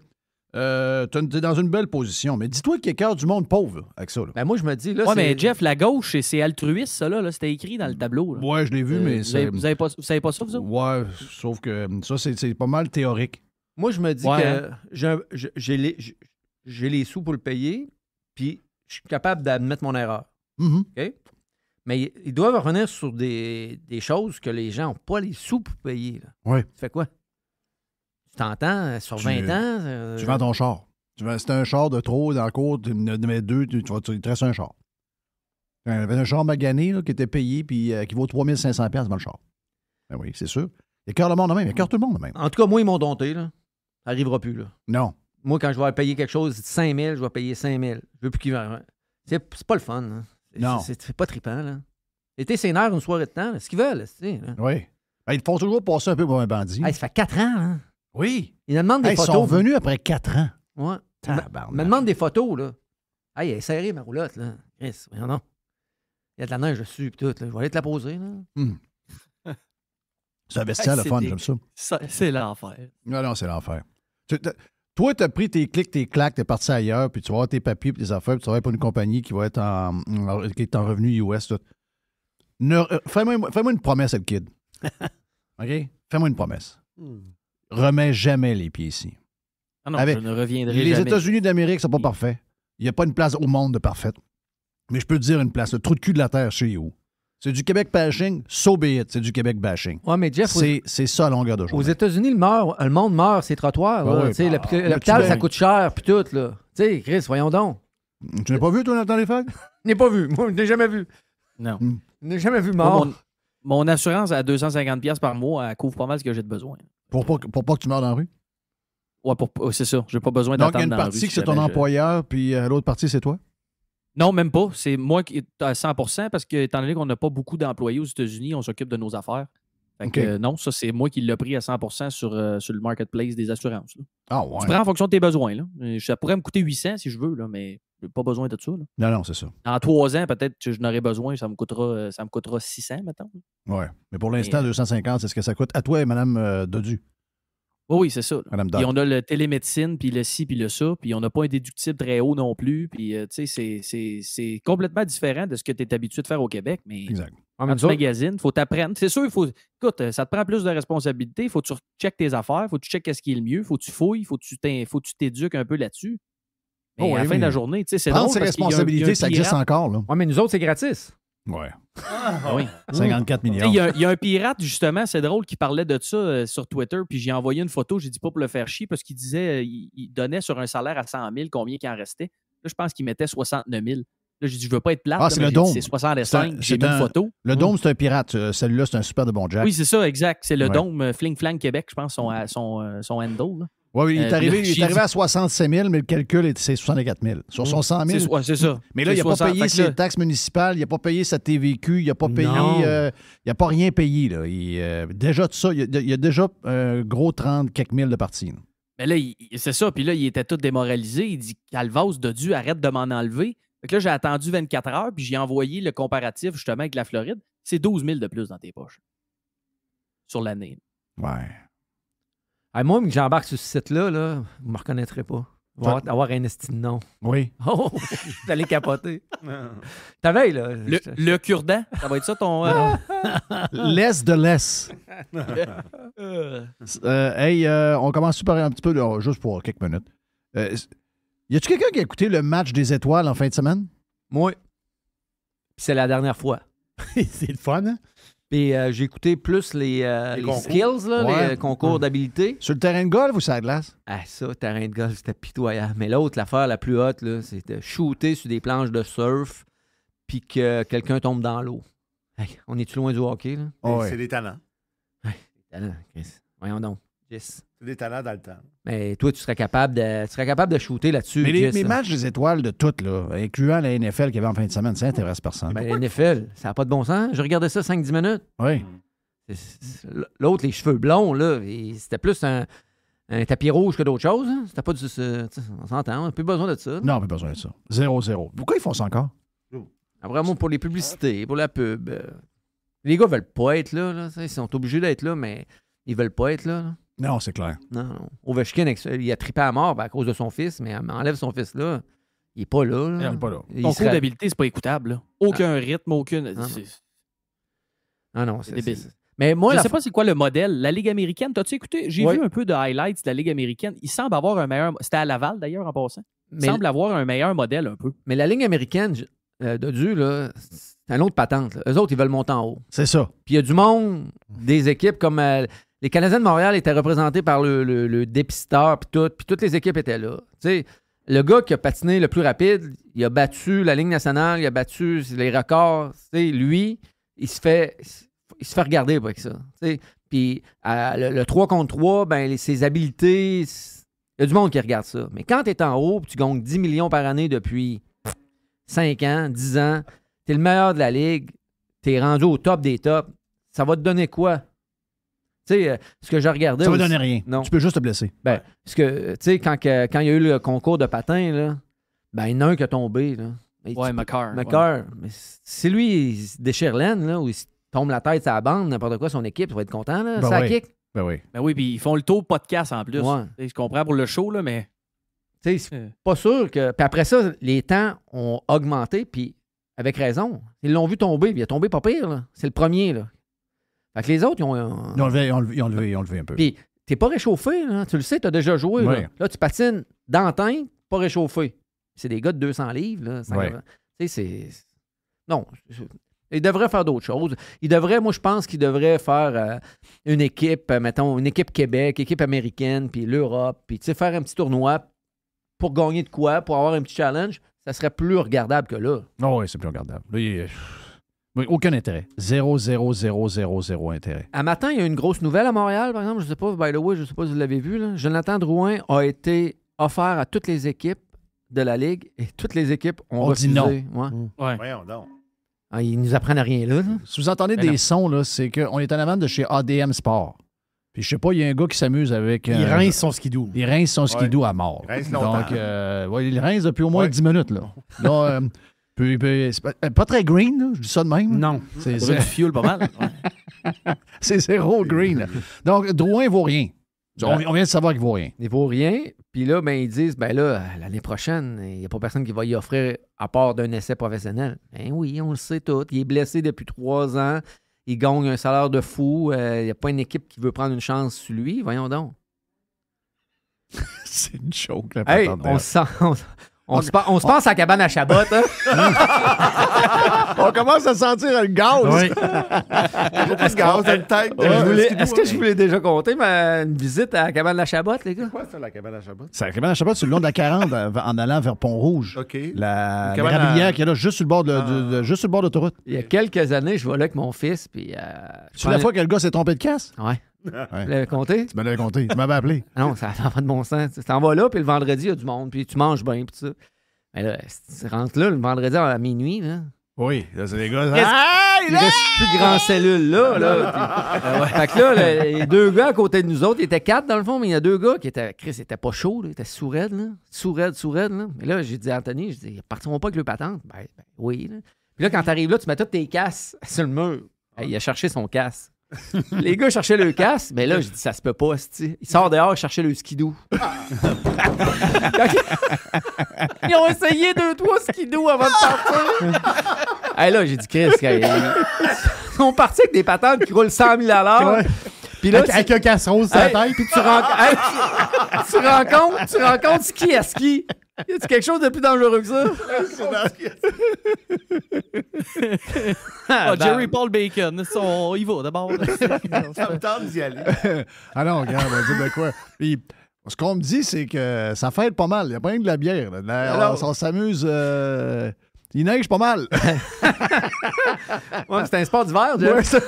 euh, es dans une belle position. Mais dis-toi qu'il y a cœur du monde pauvre avec ça. Ben, moi, je me dis, là, mais Jeff, la gauche, c'est- altruiste, ça, là. C'était écrit dans le tableau. Oui, je l'ai vu, mais euh, vous, c'est. pas, pas ça, vous autres? Ouais, sauf que euh, ça, c'est pas mal théorique. moi, je me dis que hein? j'ai les, j'ai les sous pour le payer, puis je suis capable d'admettre mon erreur. Mm-hmm. Mais ils doivent revenir sur des, des choses que les gens n'ont pas les sous pour payer. Tu fais quoi? Tu t'entends euh, sur 20 ans? Euh, tu vends ton char. C'est un char de trop dans le cours, tu mets deux, tu, tu, un char. Il y avait un char magané qui était payé puis euh, qui vaut 3500 dans le char. Ben oui, c'est sûr. Il y a cœur le monde de même, il y cœur tout le monde de même. En tout cas, moi, ils m'ont dompté. Là. Ça n'arrivera plus. Là. Non. Moi, quand je vais payer quelque chose, 5 000, je vais payer 5 000. Je veux plus qu'il C'est pas le fun. Là. Hein. Non. C'est pas trippant. Là. L'été, c'est une une soirée de temps. Ce qu'ils veulent. Là. Oui. Ben, ils font toujours passer un peu pour un bandit. ça fait 4 ans. Hein. Oui. Ils me demandent des photos. Ils sont venus après 4 ans. Ouais. Ils me demandent des photos. là. Hey, elle est serrée, ma roulotte. Là. Chris, voyons non. Il y a de la neige dessus. et tout, là. Je vais aller te la poser. Là. Hmm. c'est un vestiaire, le fun. J'aime ça. ça c'est l'enfer. Non, non, c'est l'enfer. Toi, tu as pris tes clics, tes claques, t'es parti ailleurs, puis tu vas avoir tes papiers, puis tes affaires, puis tu travailles pour une compagnie qui va être en, qui est en revenu US. Euh, fais-moi une promesse, le kid. OK? Fais-moi une promesse. Hmm. Remets jamais les pieds ici. Ah non, ne reviendrai les jamais. Les États-Unis d'Amérique, c'est pas hmm. parfait. Il n'y a pas une place au monde de parfaite. Mais je peux te dire une place. Le trou de cul de la Terre, chez où? C'est du Québec bashing, so be it. C'est du Québec bashing. Ouais, mais Jeff, c'est, ça à longueur de journée. Aux États-Unis, le, le monde meurt, ces trottoirs. Ben ben, l'hôpital, ça coûte cher, puis tout. Là. sais, Chris, voyons donc. Tu n'as pas vu, toi, Nathan les Je n'ai pas vu. Moi, je n'ai jamais vu. Non. Hmm. Je n'ai jamais vu mort. mon, assurance à 250$ par mois, elle couvre pas mal ce que j'ai de besoin. Pour pas, pour pas que tu meurs dans la rue? Ouais, pour, oh, c'est ça. J'ai pas besoin d'attendre dans la rue. Donc, il y a une partie c'est ton employeur, puis euh, l'autre partie, c'est toi? Non, même pas. C'est moi qui à 100 parce que, étant donné qu'on n'a pas beaucoup d'employés aux États-Unis, on s'occupe de nos affaires. Donc euh, non, ça, c'est moi qui l'ai pris à 100 sur, euh, sur le marketplace des assurances. Ah ouais. Tu prends en fonction de tes besoins. Euh, ça pourrait me coûter 800 si je veux, mais je n'ai pas besoin de tout ça. Non, non, c'est ça. En trois ans, peut-être que je n'aurai besoin. Ça me coûtera, ça me coûtera 600, maintenant. Oui, mais pour l'instant, 250, c'est ce que ça coûte à toi et Mme Dodu oui, c'est ça. on a le télémédecine, puis le ci, puis le ça, puis on n'a pas un déductible très haut non plus. Puis, euh, tu sais, c'est complètement différent de ce que tu es habitué de faire au Québec. Mais exact. En ah, quand tu il faut t'apprendre. C'est sûr, il faut. Écoute, euh, ça te prend plus de responsabilité. Il faut que tu recheques tes affaires. Il faut que tu checkes ce qui est le mieux. Il faut que tu fouilles. Il faut que tu t'éduques un peu là-dessus. Mais oh, à la fin de la journée, tu sais, c'est Prendre ses responsabilités, ça existe encore. Là. mais nous autres, c'est gratis. Ouais. Ah! Ah oui. 54 millions. Il y, a un pirate, justement, c'est drôle, qui parlait de ça euh, sur Twitter, puis j'ai envoyé une photo, j'ai dit pas pour le faire chier, parce qu'il disait, euh, il, donnait sur un salaire à 100 000 combien qui en restait. Là, je pense qu'il mettait 69 000. Là, j'ai dit, je veux pas être plate. Ah, c'est le dôme. C'est 65, j'ai une photo. Le dôme, mm. c'est un pirate. Euh, celui-là, c'est un super de bon Jack. Oui, c'est ça, exact. C'est le dôme Fling Flang Québec, je pense, son, son, son handle. Là. Oui, oui, il euh, est, arrivé, il est arrivé à 65 000, mais le calcul, c'est 64 000. Sur son 000. c'est ça. Mais là, il n'a pas payé ses taxes municipales, il n'a pas payé sa TVQ, il n'a pas payé. Euh, il a pas rien payé. Là. Euh, déjà tout ça, il, y a, déjà un gros 30 quelques mille de partis. Mais là, c'est ça. Puis là, il était tout démoralisé. Il dit Calvas, de Dieu, arrête de m'en enlever. là, j'ai attendu 24 heures, puis j'ai envoyé le comparatif justement avec la Floride. C'est 12 000 de plus dans tes poches sur l'année. Ouais. Ah, moi, que j'embarque sur ce site-là, là, vous ne me reconnaîtrez pas. Vous allez avoir un estime non. Oui. Oh, allez capoter. T'avais là. Le, cure-dent, ça va être ça ton. Euh, laisse de laisse. euh, hey, euh, on commence par un petit peu, juste pour quelques minutes. Euh, y a-tu quelqu'un qui a écouté le match des étoiles en fin de semaine? Oui. c'est la dernière fois. c'est le fun, hein? Puis euh, j'ai écouté plus les, skills, euh, les concours euh, d'habilité. Sur le terrain de golf ou sur la glace? Ah, ça, terrain de golf, c'était pitoyable. Mais l'autre, l'affaire la plus haute, c'était shooter sur des planches de surf puis que quelqu'un tombe dans l'eau. on est-tu loin du hockey? Ah c'est des talents. des talents, Chris. Voyons donc. Yes des talents dans le temps. Mais toi, tu serais capable de, tu serais capable de shooter là-dessus. Mais les, matchs des étoiles de toutes, là, incluant la NFL qui avait en fin de semaine, ça intéresse personne. Mais ben, la NFL, ça n'a pas de bon sens. Je regardais ça 5-10 minutes. Oui. L'autre, les cheveux blonds, là, c'était plus un, tapis rouge que d'autres choses. Hein. C'était pas du. On s'entend, on n'a plus besoin de ça. Non, on n'a plus besoin de ça. 0-0. Pourquoi ils font ça encore? vraiment oh. pour les publicités, pour la pub. Euh, les gars veulent pas être là. Ils sont obligés d'être là, mais ils veulent pas être là. Non, c'est clair. Non, Ovechkin, il a tripé à mort ben, à cause de son fils, mais enlève son fils là. Il n'est pas là. Il n'est pas là. Son Ton d'habileté, c'est pas écoutable. Ah. Aucun rythme, aucune. Ah non, c'est débile. Mais moi, je ne sais pas c'est quoi le modèle. La Ligue américaine, t'as-tu écouté? J'ai vu un peu de highlights de la Ligue américaine. Il semble avoir un meilleur. C'était à Laval d'ailleurs en passant. Il semble avoir un meilleur modèle un peu. Mais la Ligue américaine, euh, de Dieu, là, c'est un autre patente. les autres, ils veulent monter en haut. C'est ça. Puis il y a du monde, des équipes comme. Euh, les Canadiens de Montréal étaient représentés par le, le, dépisteur, puis tout, toutes les équipes étaient là. le gars qui a patiné le plus rapide, il a battu la ligne nationale, il a battu les records. lui, il se fait il se fait regarder avec ça. Puis le, 3 contre 3, ben, ses habiletés, il y a du monde qui regarde ça. Mais quand tu es en haut, tu gagnes 10 millions par année depuis 5 ans, 10 ans, tu es le meilleur de la Ligue, tu es rendu au top des tops, ça va te donner quoi? Euh, ce que je regardais. Ça ne donner rien. Non. Tu peux juste te blesser. Ben, parce que, tu sais, quand, il y a eu le concours de patin, là, ben, il y en a un qui a tombé. Là. Mais si lui, il se déchire l'aine, ou il tombe la tête sa bande, n'importe quoi, son équipe, il va être content, là. Ben ça kick. Ben oui. Ben oui, puis ils font le tour podcast en plus. Je comprends pour le show, mais. Tu sais, euh. pas sûr que. Puis après ça, les temps ont augmenté, puis avec raison. Ils l'ont vu tomber, il a tombé pas pire, C'est le premier, là. Fait que les autres, ils ont. Ils euh, levé, ils ont levé, ils levé, un peu. Puis, t'es pas réchauffé, hein, tu le sais, t'as déjà joué. Là. tu patines d'antin, pas réchauffé. C'est des gars de 200 livres. Là, Tu sais, c'est. Non. Ils devraient faire d'autres choses. Ils devraient, moi, je pense qu'ils devraient faire euh, une équipe, euh, mettons, une équipe Québec, équipe américaine, puis l'Europe, puis, tu sais, faire un petit tournoi pour gagner de quoi, pour avoir un petit challenge. Ça serait plus regardable que là. Non, ah oui, c'est plus regardable. Aucun intérêt. Zéro, zéro, zéro, zéro, intérêt. À matin, il y a une grosse nouvelle à Montréal, par exemple. Je ne sais pas, by the way, je ne sais pas si vous l'avez vu. Là. Jonathan Drouin a été offert à toutes les équipes de la Ligue et toutes les équipes ont dit non. Ouais. Mmh. Ouais. Voyons donc. Ah, ils nous apprennent à rien là. Si vous entendez des sons, là, c'est qu'on est en avant de chez ADM Sport. Puis je sais pas, il y a un gars qui s'amuse avec. il euh, rince son skidoo. Il rince son skidoo à mort. Il rince Donc, euh, il rince depuis au moins 10 minutes. Là. Euh, Euh, pas, très green, je dis ça de même. Non. C'est du fuel pas mal. c'est zéro green. Donc, Drouin vaut rien. Euh, on, vient de savoir qu'il vaut rien. Il vaut rien. Puis là, ben, ils disent, ben là, l'année prochaine, il n'y a pas personne qui va y offrir à part d'un essai professionnel. Ben oui, on le sait tout. Il est blessé depuis trois ans. Il gagne un salaire de fou. Euh, il n'y a pas une équipe qui veut prendre une chance sur lui. Voyons donc. c'est une joke, là, hey, on, sent, on, se, on... pense à cabane à Chabot. Hein. on commence à sentir le gaz. Est-ce que, est que je hein. voulais déjà compter ma, une visite à la cabane à Chabot, les gars? C'est quoi ça, la cabane à Chabot? C'est la cabane à Chabot, sur le long de la 40, en allant vers Pont-Rouge. La cabrière qui est là, juste sur le bord de, ah. Il y a quelques années, je volais là avec mon fils. Puis, euh, la fois que le gars s'est trompé de casse? Oui. Ouais. Tu l'avais compté? Tu me compté. Tu m'avais appelé. Ah non, ça n'a pas de bon sens. Tu t'en vas là, puis le vendredi, il y a du monde, puis tu manges bien, puis tout ça. Mais là, tu rentres là le vendredi à minuit, là. Oui, là, c'est les gars. Là, ah, il reste plus grand cellule là. là Fait que là, les deux gars à côté de nous autres, ils étaient quatre dans le fond, mais il y a deux gars qui étaient. Chris, ils étaient pas chaud là, ils étaient sous là. Sous là. Mais là, j'ai dit à Anthony, je dis, ils partiront pas avec le patente. Ben, ben oui. Puis là, quand t'arrives là, tu mets toutes tes casses sur le mur. Il a cherché son casse. les gars cherchaient le casse, mais là, je dis, ça se peut pas, c'ti. Ils sortent dehors chercher le skidou. Ils ont essayé deux, trois skidou avant de partir. hey, là, j'ai dit, Chris, ils euh, sont partis avec des patates qui roulent 100 000 à l'heure. là, avec, un rose sur la tête. Puis tu, rencontres, tu rencontres ski à ski. Y a-tu quelque chose de plus dangereux que ça? Ah, Jerry Paul Bacon, son va d'abord. ça me tente d'y aller. Alors, ah regarde, on va dire de quoi. ce qu'on me dit, c'est que ça fait pas mal. Il n'y a pas rien de la bière. Là. Ah on s'amuse. Euh, il neige pas mal. c'est un sport d'hiver, ouais, c'est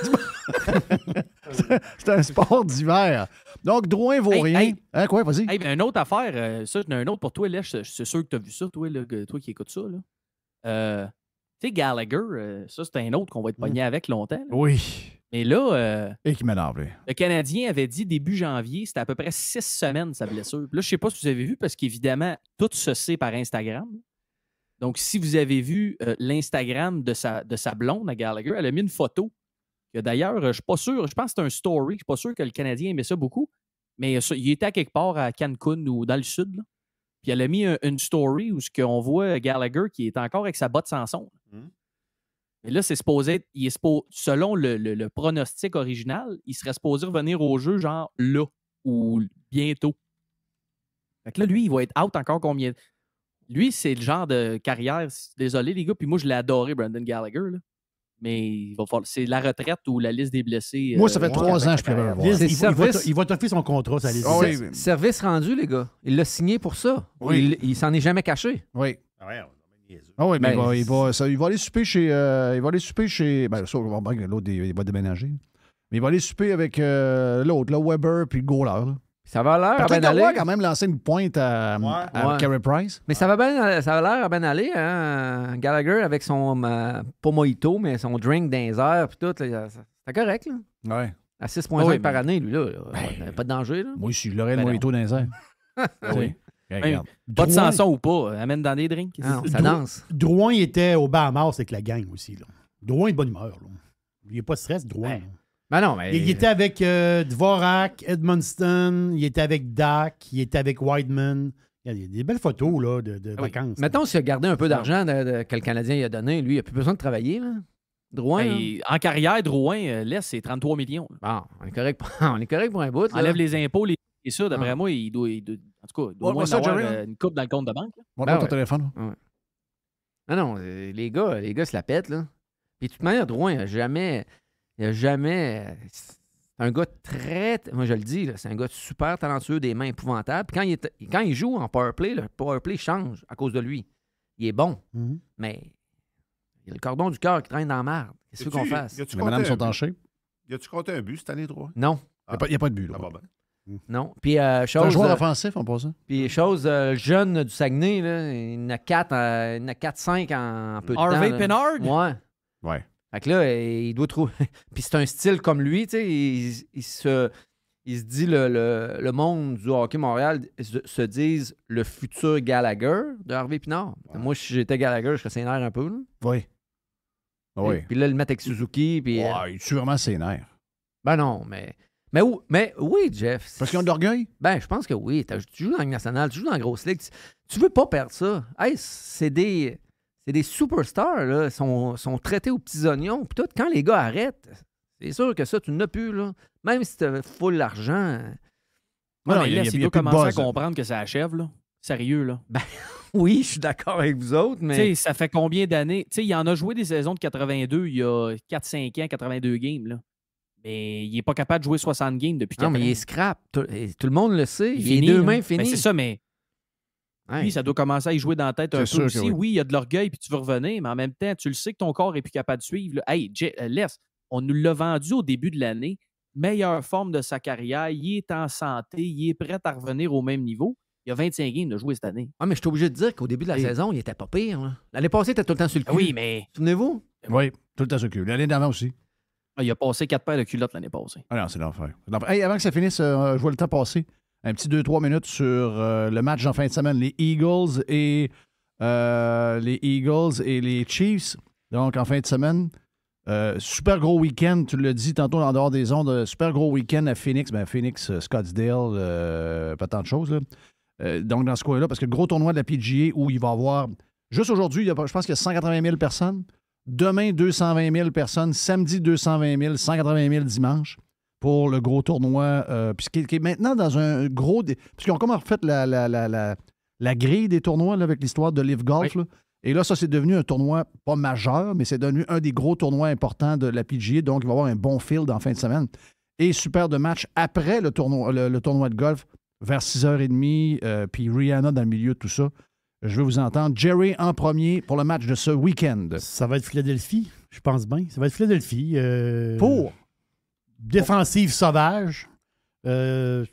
un sport, d'hiver. Donc, ne vaut rien. Hein, quoi, vas-y. une autre affaire, euh, ça, un autre pour toi, là. c'est sûr que tu as vu ça, toi, toi qui écoutes ça. Euh, tu sais, Gallagher, euh, ça, c'est un autre qu'on va être pogné hein. avec longtemps. Oui. Mais là. Et qui m'énerve, Le Canadien avait dit début janvier, c'était à peu près six semaines sa blessure. là, je sais pas si vous avez vu, parce qu'évidemment, tout se sait par Instagram. Donc, si vous avez vu l'Instagram de sa, de sa blonde à Gallagher, elle a mis une photo D'ailleurs, je ne suis pas sûr, je pense que c'est un story, je suis pas sûr que le Canadien aimait ça beaucoup, mais il était quelque part à Cancun ou dans le sud. Puis elle a mis une story où ce qu'on voit Gallagher qui est encore avec sa botte sans son. Mmh. Mais là, c'est supposé selon le, pronostic original, il serait supposé revenir au jeu genre là ou bientôt. Fait que là, lui, il va être out encore combien. Lui, c'est le genre de carrière. Désolé, les gars, puis moi, je l'ai adoré, Brandon Gallagher. Là mais c'est la retraite ou la liste des blessés. Moi, ça euh, fait trois ans que je peux voir. Il, va t'offrir son contrat, ça liste. Ah service rendu, les gars. Il l'a signé pour ça. Il, s'en est jamais caché. Oui. Ah, ah oui, mais il, va, ben, il, va, il, va, aller souper chez. Euh, il va aller souper chez. Ben, l'autre, il va déménager. Mais il va aller souper avec euh, l'autre, là Weber, puis le là. Ça va l'air à bien aller. quand même lancer une pointe à, ouais. Price. Mais ça va bien, ça l'air à bien aller. Hein. Gallagher avec son euh, pas mais son drink dans tout. C'est correct là. Ouais. À 6,5 ah par année, lui là. Ben, pas de danger là. Moi, je je l'aurais le ben mojito dans les ah oui. Pas de Sanson ou pas, euh, amène dans des drinks. Ah ça danse. Drouin, était au Bahamas avec la gang aussi. Là. Drouin est de bonne humeur. Là. Il n'est pas de stress, Drouin. Ben, ben non, mais... il, était avec euh, Dvorak, Edmonston, il était avec Dak, il était avec Whiteman. Il y a des belles photos là, de, ah vacances. Mettons s'il a gardé un peu d'argent que le Canadien lui a donné, lui, il n'a plus besoin de travailler. Là. Drouin. Ben, en carrière, Drouin, euh, laisse, ses 33 millions. on est, correct pour, un bout. Là. Enlève les impôts, les... et d'après ah. moi, il doit, En tout cas, il doit avoir, euh, une coupe dans le compte de banque. Moi, ben, ton téléphone. Ouais. Non, non, les gars, les gars se la pètent. Là. Puis de toute manière, Drouin n'a jamais. Il a jamais. un gars très. Moi, je le dis, c'est un gars super talentueux, des mains épouvantables. quand il, quand il joue en powerplay, le powerplay change à cause de lui. Il est bon, mhm. mais il y a le cordon du cœur qui traîne dans la marde. Qu'est-ce qu'on fasse? Les madames sont en Y a-tu compté un but cette année, droit? Non. Il ah. n'y a, pas de but, là. Ah, ben. mm. Non. Puis, euh, chose, un chose, jeune du Saguenay, là, il en a 4-5 euh, en, peu de temps. Harvey Pinard? Ouais. Ouais. Fait que là, euh, il doit trouver. Puis c'est un style comme lui, tu sais, il, se, il se dit le, le, monde du hockey Montréal se, dise disent le futur Gallagher de Harvey Pinard. Moi, si j'étais Gallagher, je serais sénère un peu. Oui. Ah oui. Puis là, le mettre avec Suzuki. Puis, euh, ouais, il est sûrement sénère. Ben non, mais. Mais, mais oui, Jeff. Parce qu'ils ont de l'orgueil? Ben, je pense que oui. Tu joues dans la nationale, tu joues dans la grosse ligue. Tu, veux pas perdre ça. c'est des c'est des superstars, là. Sont, sont traités aux petits oignons. Puis tout, quand les gars arrêtent, c'est sûr que ça, tu n'as plus, là. Même si tu full l'argent. Non, il a commencer à comprendre que ça achève, là. Sérieux, là. Ben, oui, je suis d'accord avec vous autres, mais. sais, ça fait combien d'années? Tu sais, il en a joué des saisons de 82 il y a 4-5 ans, 82 games, là. Mais il n'est pas capable de jouer 60 games depuis 4 Non, mais il est scrap. Tout, le monde le sait. Il, est deux mains fini. Ben, mais c'est ça, mais Hein? Oui, ça doit commencer à y jouer dans la tête un peu aussi. Oui. il y a de l'orgueil, puis tu veux revenir, mais en même temps, tu le sais que ton corps n'est plus capable de suivre. Hey, euh, les, laisse. On nous l'a vendu au début de l'année. Meilleure forme de sa carrière. Il est en santé. Il est prêt à revenir au même niveau. Il y a 25 games de jouer cette année. Ah, mais je suis obligé de dire qu'au début de la saison, il était pas pire. L'année passée, tu était tout le temps sur le cul. Oui, mais. Souvenez-vous? Oui, tout le temps sur le cul. L'année d'avant aussi. Ah, il a passé quatre paires de culottes l'année passée. Ah non, c'est l'enfer. Hey, avant que ça finisse, euh, je vois le temps passer un petit 2-3 minutes sur euh, le match en fin de semaine, les Eagles et euh, les Eagles et les Chiefs. Donc en fin de semaine. Euh, super gros week-end, tu le dis tantôt en dehors des ondes, super gros week-end à Phoenix, ben Phoenix, Scottsdale, pas tant de choses. donc dans ce coin-là, parce que gros tournoi de la PGA où il va y avoir, juste aujourd'hui, je pense qu'il y a 180 000 personnes, demain 220 000 personnes, samedi 220 000, 180 000 dimanche pour le gros tournoi, euh, puisqu'il est maintenant dans un gros. Dé... Parce ont comme refait la, la, grille des tournois avec l'histoire de Live Golf. Et là, ça, c'est devenu un tournoi pas majeur, mais c'est devenu un des gros tournois importants de la PGA. Donc, il va y avoir un bon field en fin de semaine. Et super de match après le tournoi, le, tournoi de golf, vers 6h30, euh, puis Rihanna dans le milieu de tout ça. Je veux vous entendre. Jerry en premier pour le match de ce week-end. Ça va être Philadelphie, je pense bien. Ça va être Philadelphie. Euh, pour? défensive sauvage. Euh,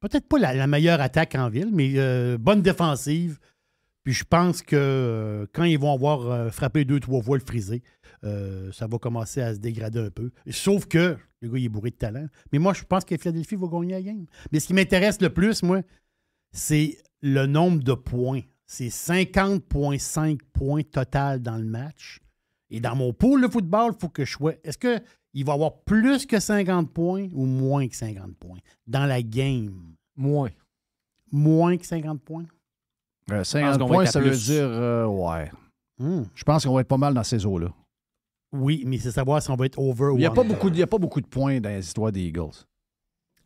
peut-être pas la, meilleure attaque en ville, mais euh, bonne défensive. Puis je pense que euh, quand ils vont avoir frappé deux, trois voiles le ça va commencer à se dégrader un peu. Sauf que le gars, il est bourré de talent. Mais moi, je pense que Philadelphie va gagner la game. Mais ce qui m'intéresse le plus, moi, c'est le nombre de points. C'est 50,5 points total dans le match. Et dans mon pool de football, il faut que je sois. Est-ce que il va avoir plus que 50 points ou moins que 50 points dans la game? Moins. Moins que 50 points? 50 euh, points, ça veut dire, euh, ouais. Hmm. Je pense qu'on va être pas mal dans ces eaux-là. Oui, mais c'est savoir si on va être over ou Il n'y a, pas beaucoup de, y a pas beaucoup de points dans les histoires des Eagles.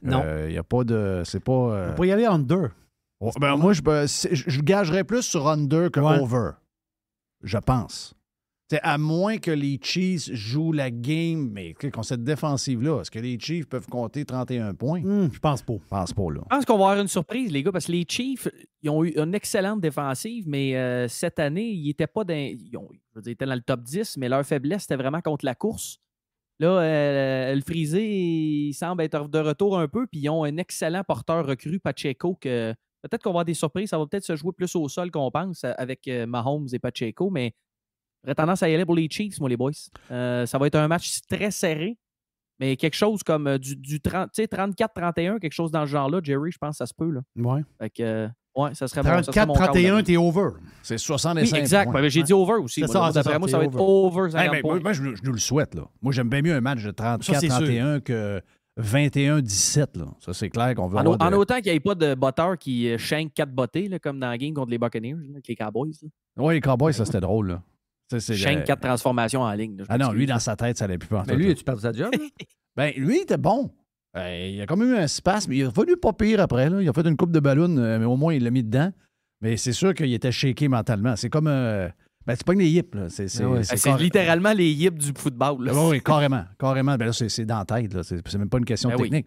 Non. Euh, il n'y a pas de. C'est pas. On peut y aller under. deux. Ben, moi, ben, je, je, gagerais plus sur under que over. Je pense à moins que les Chiefs jouent la game, mais qu'on cette défensive-là, est-ce que les Chiefs peuvent compter 31 points? Hmm, je pense pas. Je pense pas, là. Je pense qu'on va avoir une surprise, les gars, parce que les Chiefs, ils ont eu une excellente défensive, mais euh, cette année, ils étaient pas dans. je étaient dans le top 10, mais leur faiblesse, c'était vraiment contre la course. Là, euh, le frisé, il semble être de retour un peu, puis ils ont un excellent porteur recru, Pacheco, que peut-être qu'on va avoir des surprises. Ça va peut-être se jouer plus au sol qu'on pense avec euh, Mahomes et Pacheco, mais J'aurais tendance à y aller pour les Chiefs, moi, les boys. Euh, ça va être un match très serré, mais quelque chose comme euh, du, du 34-31, quelque chose dans ce genre-là, Jerry, je pense que ça se peut. Là. Ouais. Euh, ouais, ça serait 34-31, t'es over. C'est 65 oui, exact. J'ai dit over aussi. ça, D'après moi, ça va être over mais, Moi, je, nous le souhaite. Là. Moi, j'aime bien mieux un match de 34-31 que 21-17. Ça, c'est clair qu'on veut en, autant qu'il n'y ait pas de botteur qui shank quatre bottés, comme dans la game contre les Buccaneers, avec les Cowboys. Oui, les Cowboys, ça, c'était drôle. Là. Chaîne quatre transformations en ligne. ah non, lui, dans sa tête, ça n'allait plus pas. Mais lui, as-tu perdu sa job? ben, lui, il était bon. Euh, il a quand même eu un mais Il est revenu pas pire après. Il a fait une coupe de ballon, euh, mais au moins, il l'a mis dedans. Mais c'est sûr qu'il était shaké mentalement. C'est comme. Euh, ben, ah ben, c'est pas que les là. C'est littéralement les yips du football. Ah oui, carrément. Carrément. Ben, là, c'est dans la tête. C'est même pas une question ben technique.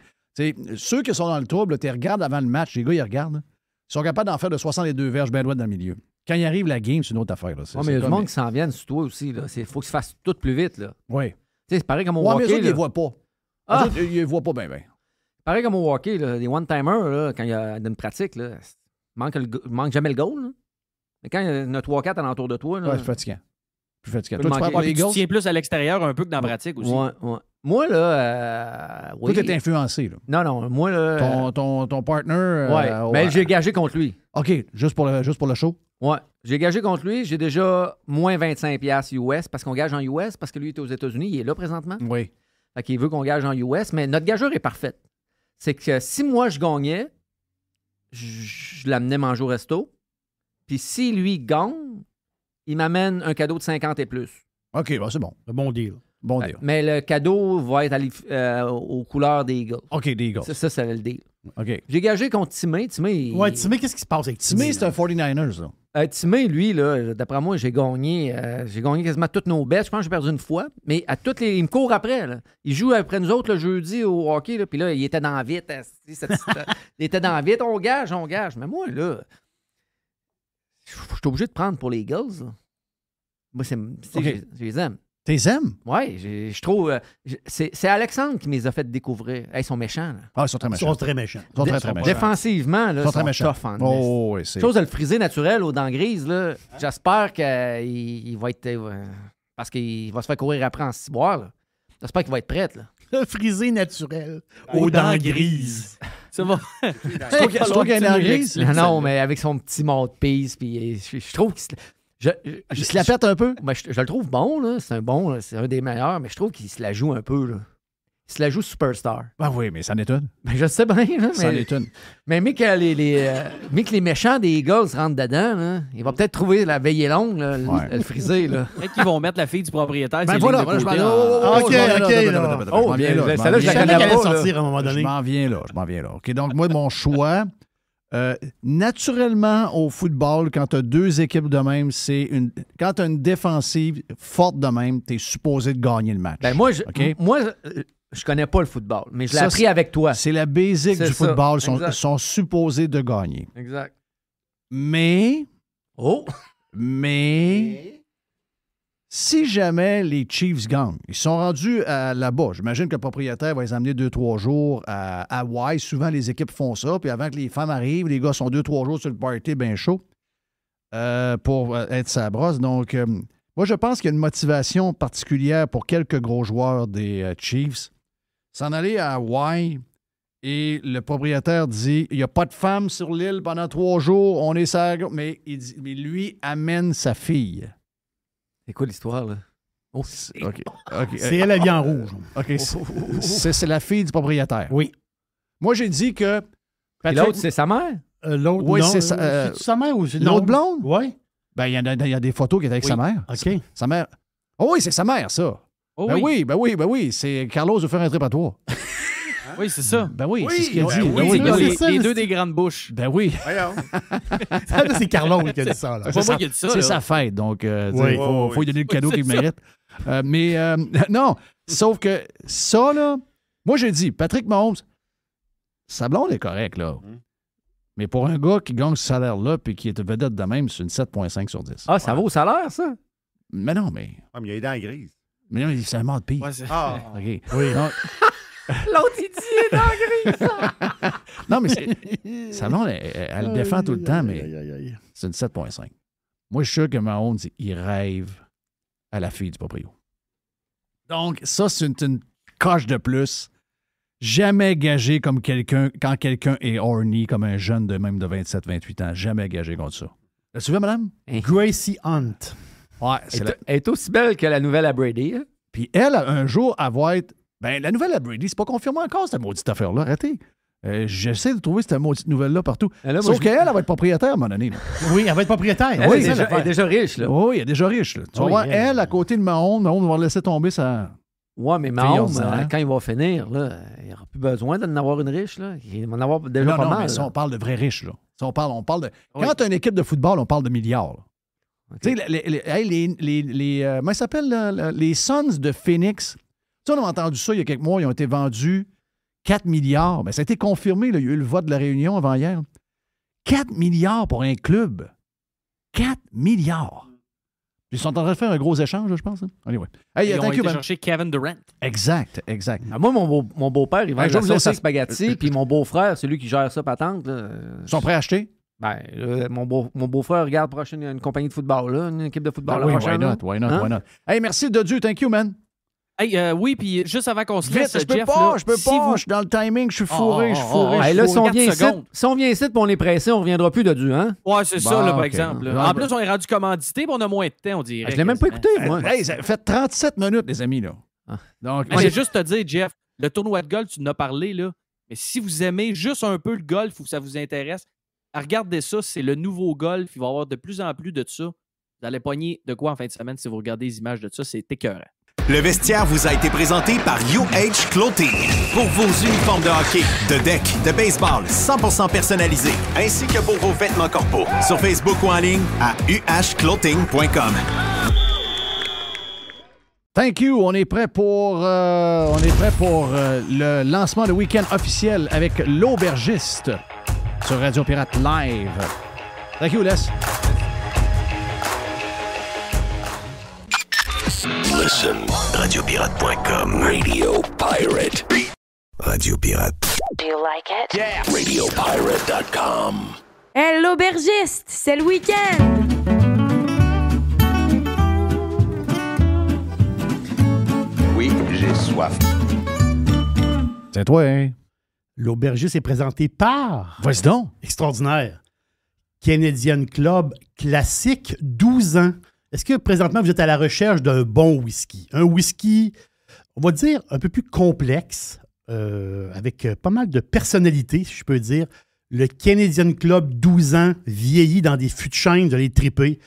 Ceux qui sont dans le trouble, tu regardes avant le match. Les gars, ils regardent. Ils sont capables d'en faire de 62 verges bien loin dans le milieu. Quand il arrive la game, c'est une autre affaire. Là. mais il y a du monde qui s'en vient sur toi aussi. Il faut que se fasse tout plus vite. Oui. C'est pareil comme au ouais, hockey. Mais ils ne les voient pas. Ah! Autres, ils ne les voient pas bien, C'est Pareil comme au hockey, là, les one-timers, quand il y a une pratique, là, manque, manque jamais le goal. Mais quand il y en a 3-4 alentour de toi. Là, ouais, c'est fatigant. Plus fatigant. tu, tu, tiens plus à l'extérieur un peu que dans la pratique aussi. Ouais, ouais. Moi, là. Euh, oui. Tout est influencé, là. Non, non. Moi, là. Euh, ton, ton, ton partner. Mais euh, ben, j'ai gagé contre lui. OK. Juste pour le, juste pour le show? Ouais. J'ai gagé contre lui. J'ai déjà moins 25$ US parce qu'on gage en US parce que lui était aux États-Unis. Il est là présentement. Oui. Fait qu'il veut qu'on gage en US. Mais notre gageur est parfaite. C'est que si moi, je gagnais, je, l'amenais manger au resto. Puis si lui gagne, il m'amène un cadeau de 50 et plus. OK, bah c'est bon. Un bon deal. Bon ben, Mais le cadeau va être euh, aux couleurs des Eagles. OK, des Eagles. Ça, ça c'est le deal. OK. J'ai gagé contre Timé. Ouais, qu'est-ce qui se passe avec Timé? c'est un 49ers, là. Euh, Timé, lui, d'après moi, j'ai gagné, euh, j'ai gagné quasiment toutes nos bêtes. Je pense que j'ai perdu une fois, mais à toutes les, il me court après. Il joue après nous autres le jeudi au hockey, puis là, il était dans vite. Hein, il était dans vite. On gage, on gage. Mais moi, là, je suis obligé de prendre pour les Eagles. Moi, c'est, je les aime. T'es aimes? Oui, je trouve. Euh, c'est Alexandre qui me les a fait découvrir. ils sont méchants. Là. Ah, ils sont très méchants. Ils sont très méchants. Ils sont très, très méchants. Défensivement, là, ils sont, très méchants. Tough, oh, Chose de le friser naturel aux dents grises. Là. J'espère qu'il va être. Euh, parce qu'il va se faire courir après en ciboire. J'espère qu'il va être prêt. Là. Le frisé naturel aux, dents, grises. C'est bon. je trouve qu'il y a Non, mais avec son petit mot de pisse. Puis euh, je trouve qu'il je, je, se la pète un peu. je, le trouve bon, là. C'est un bon, c'est un des meilleurs, mais je trouve qu'il se la joue un peu, là. Il se la joue superstar. Ben oui, mais ça n'étonne je sais bien, Ça n'étonne. Mais, mais que les, méchants des Eagles rentrent dedans, là, il va peut-être trouver la veillée longue, le, là. Peut-être qu'ils vont mettre la fille du propriétaire. Ben voilà, je m'en OK, OK. viens là. Je m'en viens là. Je m'en viens là. OK, donc moi, mon choix euh, naturellement, au football, quand tu as deux équipes de même, c'est une. Quand tu as une défensive forte de même, tu es supposé de gagner le match. Ben moi, je, euh, connais pas le football, mais je l'ai appris avec toi. C'est la basique du football. Ils sont, sont, supposés de gagner. Exact. Mais. Oh! Mais. Si jamais les Chiefs gagnent, ils sont rendus euh, là-bas. J'imagine que le propriétaire va les amener deux, trois jours à Hawaii. Souvent, les équipes font ça. Puis avant que les femmes arrivent, les gars sont deux, trois jours sur le party bien chaud euh, pour euh, être sa brosse. Donc, moi, je pense qu'il y a une motivation particulière pour quelques gros joueurs des Chiefs. S'en aller à Hawaii et le propriétaire dit il n'y a pas de femme sur l'île pendant trois jours, on est ça. mais lui amène sa fille. C'est quoi l'histoire, là? Oh. c'est elle, la en rouge. C'est la fille du propriétaire. Oui. Moi, j'ai dit que. L'autre, c'est sa mère? Euh, l'autre, oui, c'est sa, euh, sa, mère L'autre blonde? Oui. Ben, il y, y, a des photos qui étaient avec sa mère. OK. Sa, mère. Oh oui, c'est sa mère, ça. Oh ben oui. ben oui, ben oui. C'est Carlos veut faire un trip à toi. Hein? Oui, c'est ça. Mm. Ben oui, c'est ce qu'il a ben dit. Ben ben c'est les- ça, les, deux des grandes bouches. Ben oui. c'est Carlon qui a dit ça. là. C'est moi qui ai dit ça, C'est sa fête, donc euh, il faut, lui donner le cadeau qu'il mérite. Euh, mais euh, non, sauf que ça, là, moi j'ai dit, Patrick Mahomes, sa blonde est correcte, là. Mm. Mais pour un gars qui gagne ce salaire-là puis qui est vedette de même, c'est une 7,5 sur 10. Ah, ça vaut au salaire, ça? Mais non, mais, Ah, mais il y a les dents grises. mais non, c'est un mort de pire. Ah. OK. Oui. Donc, L'autre, il dit, il est Non, mais c'est... sa non elle, défend tout le temps, mais c'est une 7.5. Moi, je suis sûr que ma honte, il rêve à la fille du proprio. Donc, ça, c'est une, coche de plus. Jamais gagé comme quelqu'un, quand quelqu'un est horny, comme un jeune de même de 27-28 ans. Jamais gagé contre ça. La suivez, madame? Hein? Gracie Hunt. elle, est aussi belle que la nouvelle à Brady. Hein? Puis elle, un jour, elle va être ben, la nouvelle à Brady, c'est pas confirmé encore, cette maudite affaire-là. Arrêtez. Euh, j'essaie de trouver cette maudite nouvelle-là partout. Sauf qu'elle, elle va être propriétaire, mon année. oui, elle va être propriétaire. Ah elle, oui, est, déjà, elle est déjà, riche. Là. Oui, elle est déjà riche. Là. Tu vas voir, elle, à côté de Mahon, Mahon va laisser tomber sa. Oui, mais Mahomes euh, hein. quand il va finir, là, il aura plus besoin d'en avoir une riche. Là. Il va en avoir déjà non, mal. non, non, Mais si on parle de vrais riches, là. on parle, on parle de. Quand tu as une équipe de football, on parle de milliards. Tu sais, les. les, les, euh, comment ça s'appelle, Les Suns de Phoenix tu sais, on a entendu ça il y a quelques mois, ils ont été vendus 4 milliards. Mais ça a été confirmé, il y a eu le vote de la réunion avant hier. 4 milliards pour un club. 4 milliards. Ils sont en train de faire un gros échange, je pense. Hein? Anyway. Hey, Ils ont été chercher Kevin Durant. Exact, exact. Ah, moi, mon, beau-père, il vend chercher la sauce spaghetti, euh, puis mon beau-frère, c'est lui qui gère ça patente. Là, Ils sont prêts à acheter? Ben, euh, mon, beau, mon beau-frère regarde prochaine une compagnie de football, là, une équipe de football. Ben là, oui, why not, why not, hein? why not. Hey, merci de Dieu, thank you, man. Euh, oui, puis juste avant qu'on se laisse, je peux pas, je peux si pas, vous- je suis dans le timing, je suis ah, fourré, je suis ah, ah, fourré. si on, vient ici, si on on est pressé, on reviendra plus de deux hein? Ouais, c'est ça, par exemple. En ben- plus, on est rendu commandité, puis on a moins de temps, on dirait. Je l'ai même pas écouté, moi. Hey, ça fait 37 minutes, les amis, là. Donc, juste te dire, Jeff, le tournoi de golf, tu en as parlé, là. Mais si vous aimez juste un peu le golf ou que ça vous intéresse, regardez ça, c'est le nouveau golf. Il va y avoir de plus en plus de ça. Vous allez pogner de quoi en fin de semaine si vous regardez les images de ça. C'est écœurant. Le vestiaire vous a été présenté par UH Clothing. Pour vos uniformes de hockey, de deck, de baseball 100% personnalisés, ainsi que pour vos vêtements corporels. Sur Facebook ou en ligne à uhclothing.com. Thank you. On est prêt pour, euh, on est prêt pour euh, le lancement de week-end officiel avec l'aubergiste sur Radio Pirate Live. Thank you, Les. Listen, radiopirate.com. Radio Pirate. Radio Pirate. Do you like it? Yeah. Radiopirate.com. Hey, l'aubergiste, c'est le week-end. Oui, j'ai soif. C'est toi, hein? L'aubergiste est présenté par. vas donc. Extraordinaire. Canadian Club classique, 12 ans. Est-ce que présentement, vous êtes à la recherche d'un bon whisky? Un whisky, on va dire, un peu plus complexe, euh, avec euh, pas mal de personnalité, si je peux dire. Le Canadian Club 12 ans, vieilli dans des fûts de chêne, vous allez triper.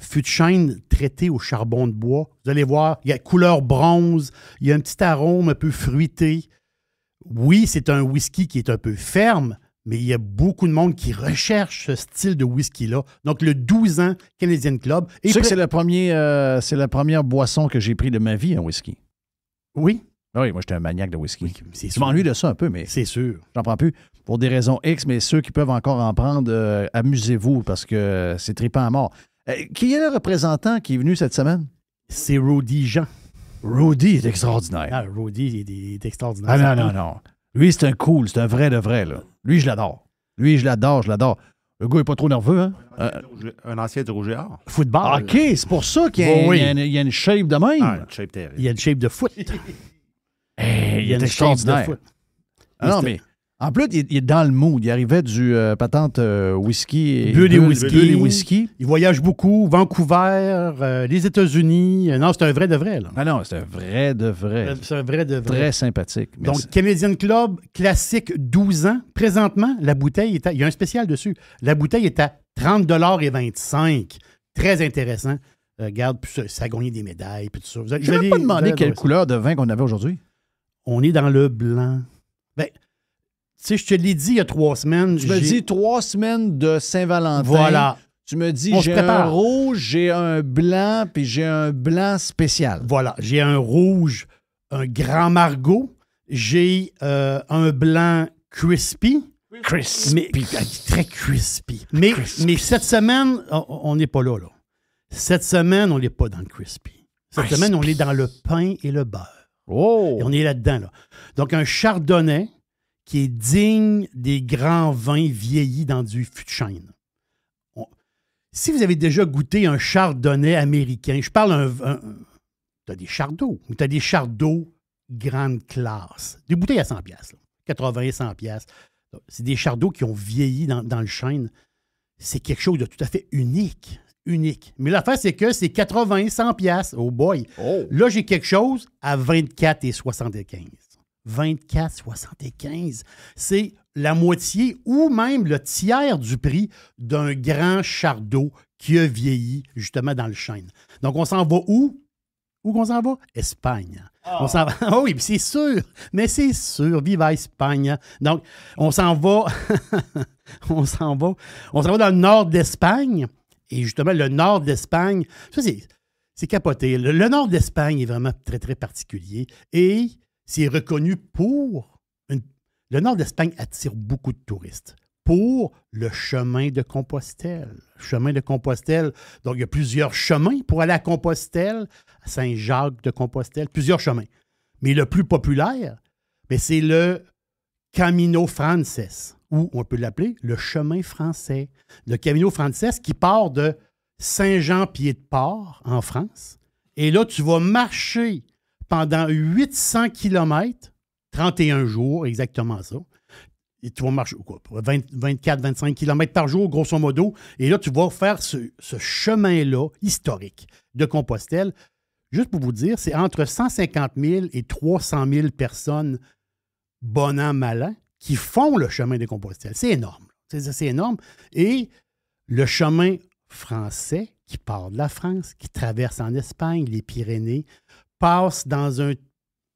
Fûts de chêne traité au charbon de bois. Vous allez voir, il y a couleur bronze, il y a un petit arôme un peu fruité. Oui, c'est un whisky qui est un peu ferme, mais il y a beaucoup de monde qui recherche ce style de whisky-là. Donc, le 12 ans Canadian Club. Et tu que c'est la, euh, la première boisson que j'ai pris de ma vie, un whisky. Oui. Ah oui, moi, j'étais un maniaque de whisky. Oui, je lui de ça un peu, mais. C'est sûr. J'en prends plus. Pour des raisons X, mais ceux qui peuvent encore en prendre, euh, amusez-vous parce que c'est tripant à mort. Euh, qui est le représentant qui est venu cette semaine? C'est Rodi Jean. Rodi est extraordinaire. Ah, Rodi est extraordinaire. Ah, non, non, non. Lui, c'est un cool, c'est un vrai de vrai, là. Lui, je l'adore. Lui, je l'adore, je l'adore. Le gars n'est pas trop nerveux, hein? un ancien de Roger Football. Ah, OK, c'est pour ça qu'il y, a une shape de même. Ah, une shape terrible. Il y a une shape de foot. Eh, il y a une, shape de foot. Ah, non, mais en plus, il, est dans le mood. Il arrivait du euh, patente euh, whisky. Et whisky. Il voyage beaucoup. Vancouver, euh, les États-Unis. Non, c'est un vrai de vrai. Ah non, c'est un vrai de vrai. C'est un vrai de vrai. Très sympathique. Donc, Canadian Club, classique 12 ans. Présentement, la bouteille est à. Il y a un spécial dessus. La bouteille est à 30,25 et Très intéressant. regarde, puis ça, a gagné des médailles, puis tout ça. je pas demandé quelle couleur de vin qu'on avait aujourd'hui. On est dans le blanc sais, je te l'ai dit il y a trois semaines. Tu me dis trois semaines de Saint-Valentin. Voilà. Tu me dis, j'ai un rouge, j'ai un blanc, puis j'ai un blanc spécial. Voilà, j'ai un rouge, un grand margot, j'ai euh, un blanc crispy. Crispy. Mais, très crispy. Mais, mais cette semaine, on n'est pas là, Cette semaine, on n'est pas dans le crispy. Cette semaine, on est dans le pain et le beurre. Oh! on est là-dedans, là. Donc, un chardonnay, qui est digne des grands vins vieillis dans du fût de chêne. Si vous avez déjà goûté un chardonnay américain, je parle un. vin, tu as des chardons. tu as des chardots grande classe. Des bouteilles à 100 pièces, 80, 100 pièces. C'est des chardons qui ont vieilli dans, le chêne. C'est quelque chose de tout à fait unique. Unique. Mais l'affaire, c'est que c'est 80, 100 pièces. Oh boy. Oh! Là, j'ai quelque chose à 24 et 75. 24,75. C'est la moitié ou même le tiers du prix d'un grand chardeau qui a vieilli justement dans le chêne. Donc, on s'en va où? Où qu'on s'en va? Espagne. Ah. On s'en va. Ah oui, c'est sûr. Mais c'est sûr. Viva Espagne. Donc, on s'en va. on s'en va. On s'en va dans le nord d'Espagne. Et justement, le nord d'Espagne, ça, c'est, capoté. le nord d'Espagne est vraiment très, très particulier. Et c'est reconnu pour... Le nord d'Espagne attire beaucoup de touristes pour le chemin de Compostelle. Chemin de Compostelle, donc il y a plusieurs chemins pour aller à Compostelle, à Saint-Jacques de Compostelle, plusieurs chemins. Mais le plus populaire, ben, c'est le Camino Frances, ou on peut l'appeler le chemin français. Le Camino Frances qui part de Saint-Jean-Pied-de-Port en France. Et là, tu vas marcher pendant 800 km, 31 jours, exactement ça. Et tu vas marcher 24-25 km par jour, grosso modo. Et là, tu vas faire ce, ce chemin-là historique de Compostelle. Juste pour vous dire, c'est entre 150 000 et 300 000 personnes, bon an, mal qui font le chemin de Compostelle. C'est énorme. C'est énorme. Et le chemin français qui part de la France, qui traverse en Espagne, les Pyrénées, passe dans un,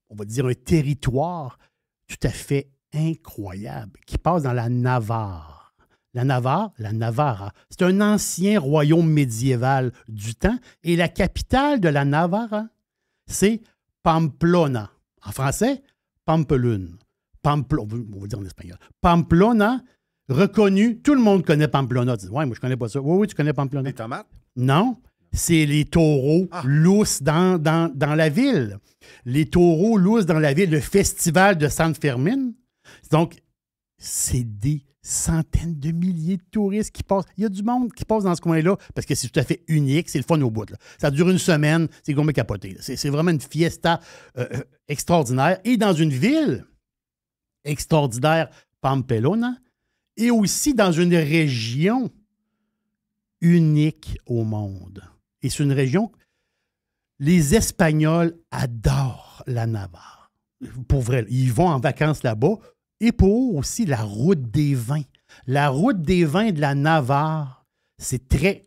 on va dire, un territoire tout à fait incroyable, qui passe dans la Navarre. La Navarre, la Navarra, c'est un ancien royaume médiéval du temps et la capitale de la Navarre, c'est Pamplona. En français, Pamplune. Pamplona, on va dire en espagnol. Pamplona, reconnu, tout le monde connaît Pamplona. ouais, moi je connais pas ça. Oui, oui, tu connais Pamplona. Les tomates? Non c'est les taureaux ah. lous dans, la ville. Les taureaux lousses dans la ville, le festival de San Fermin. Donc, c'est des centaines de milliers de touristes qui passent. Il y a du monde qui passe dans ce coin-là parce que c'est tout à fait unique. C'est le fun au bout. Ça dure une semaine. C'est gourmet capoté. C'est vraiment une fiesta euh, euh, extraordinaire. Et dans une ville extraordinaire, Pampelona et aussi dans une région unique au monde. Et c'est une région. Les Espagnols adorent la Navarre. Pour vrai, ils vont en vacances là-bas. Et pour aussi, la route des vins. La route des vins de la Navarre, c'est très.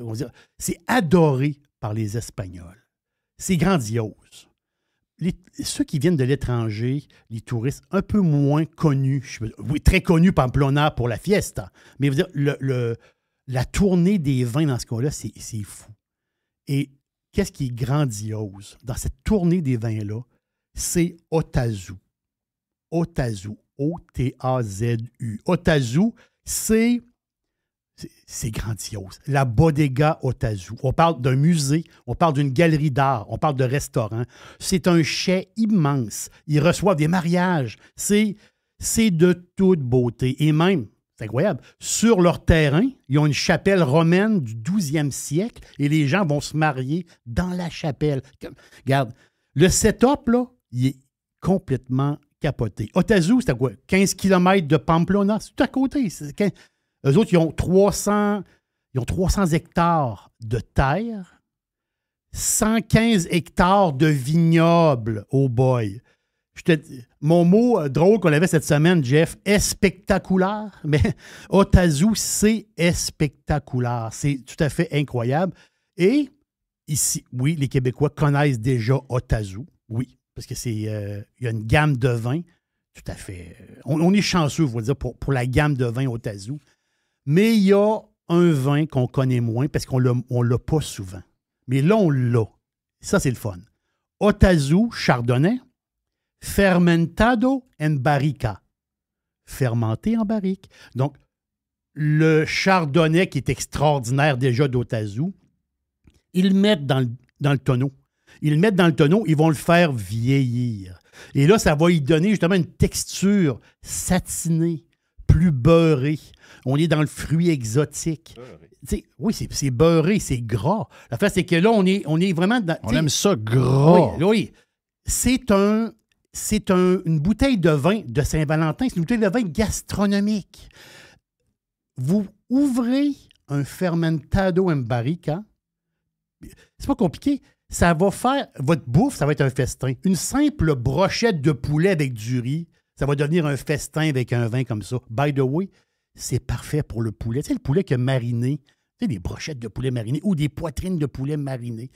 Euh, c'est adoré par les Espagnols. C'est grandiose. ceux qui viennent de l'étranger, les touristes un peu moins connus, je, oui, très connus Pamplona pour la fiesta, mais veux dire, le la tournée des vins dans ce cas-là, c'est fou. Et qu'est-ce qui est grandiose dans cette tournée des vins-là? C'est Otazu. Otazu. O-T-A-Z-U. Otazu, c'est. C'est grandiose. La Bodega Otazu. On parle d'un musée, on parle d'une galerie d'art, on parle de restaurant. C'est un chai immense. Ils reçoivent des mariages. C'est de toute beauté. Et même, c'est incroyable. Sur leur terrain, ils ont une chapelle romaine du 12e siècle et les gens vont se marier dans la chapelle. Regarde, le setup, là, il est complètement capoté. Otazu, c'est à quoi? 15 km de Pamplona, c'est tout à côté. Eux autres, ils ont 300, ils ont 300 hectares de terre, 115 hectares de vignobles, oh boy mon mot euh, drôle qu'on avait cette semaine, Jeff, est spectaculaire. Mais Otazu, c'est spectaculaire. C'est tout à fait incroyable. Et ici, oui, les Québécois connaissent déjà Otazu. Oui, parce que c'est euh, il y a une gamme de vins tout à fait. Euh, on, est chanceux, vous dire, pour, pour la gamme de vins Otazu. Mais il y a un vin qu'on connaît moins parce qu'on ne l'a pas souvent. Mais là, on l'a. Ça, c'est le fun. Otazu Chardonnay, fermentado en barrica. Fermenté en barrique. Donc, le chardonnay qui est extraordinaire déjà d'Otazu, ils le mettent dans le, tonneau. Ils le mettent dans le tonneau, ils vont le faire vieillir. Et là, ça va y donner justement une texture satinée, plus beurrée. On est dans le fruit exotique. Oui, c'est beurré, c'est gras. La face, c'est que là, on est, on est vraiment dans. On aime ça gras. Oui, oui. C'est un, c'est une bouteille de vin de Saint-Valentin, c'est une bouteille de vin gastronomique. Vous ouvrez un fermentado en barrica, c'est pas compliqué, ça va faire, votre bouffe, ça va être un festin. Une simple brochette de poulet avec du riz, ça va devenir un festin avec un vin comme ça. By the way, c'est parfait pour le poulet. Tu sais, le poulet qui est mariné, tu sais, des brochettes de poulet mariné ou des poitrines de poulet marinées.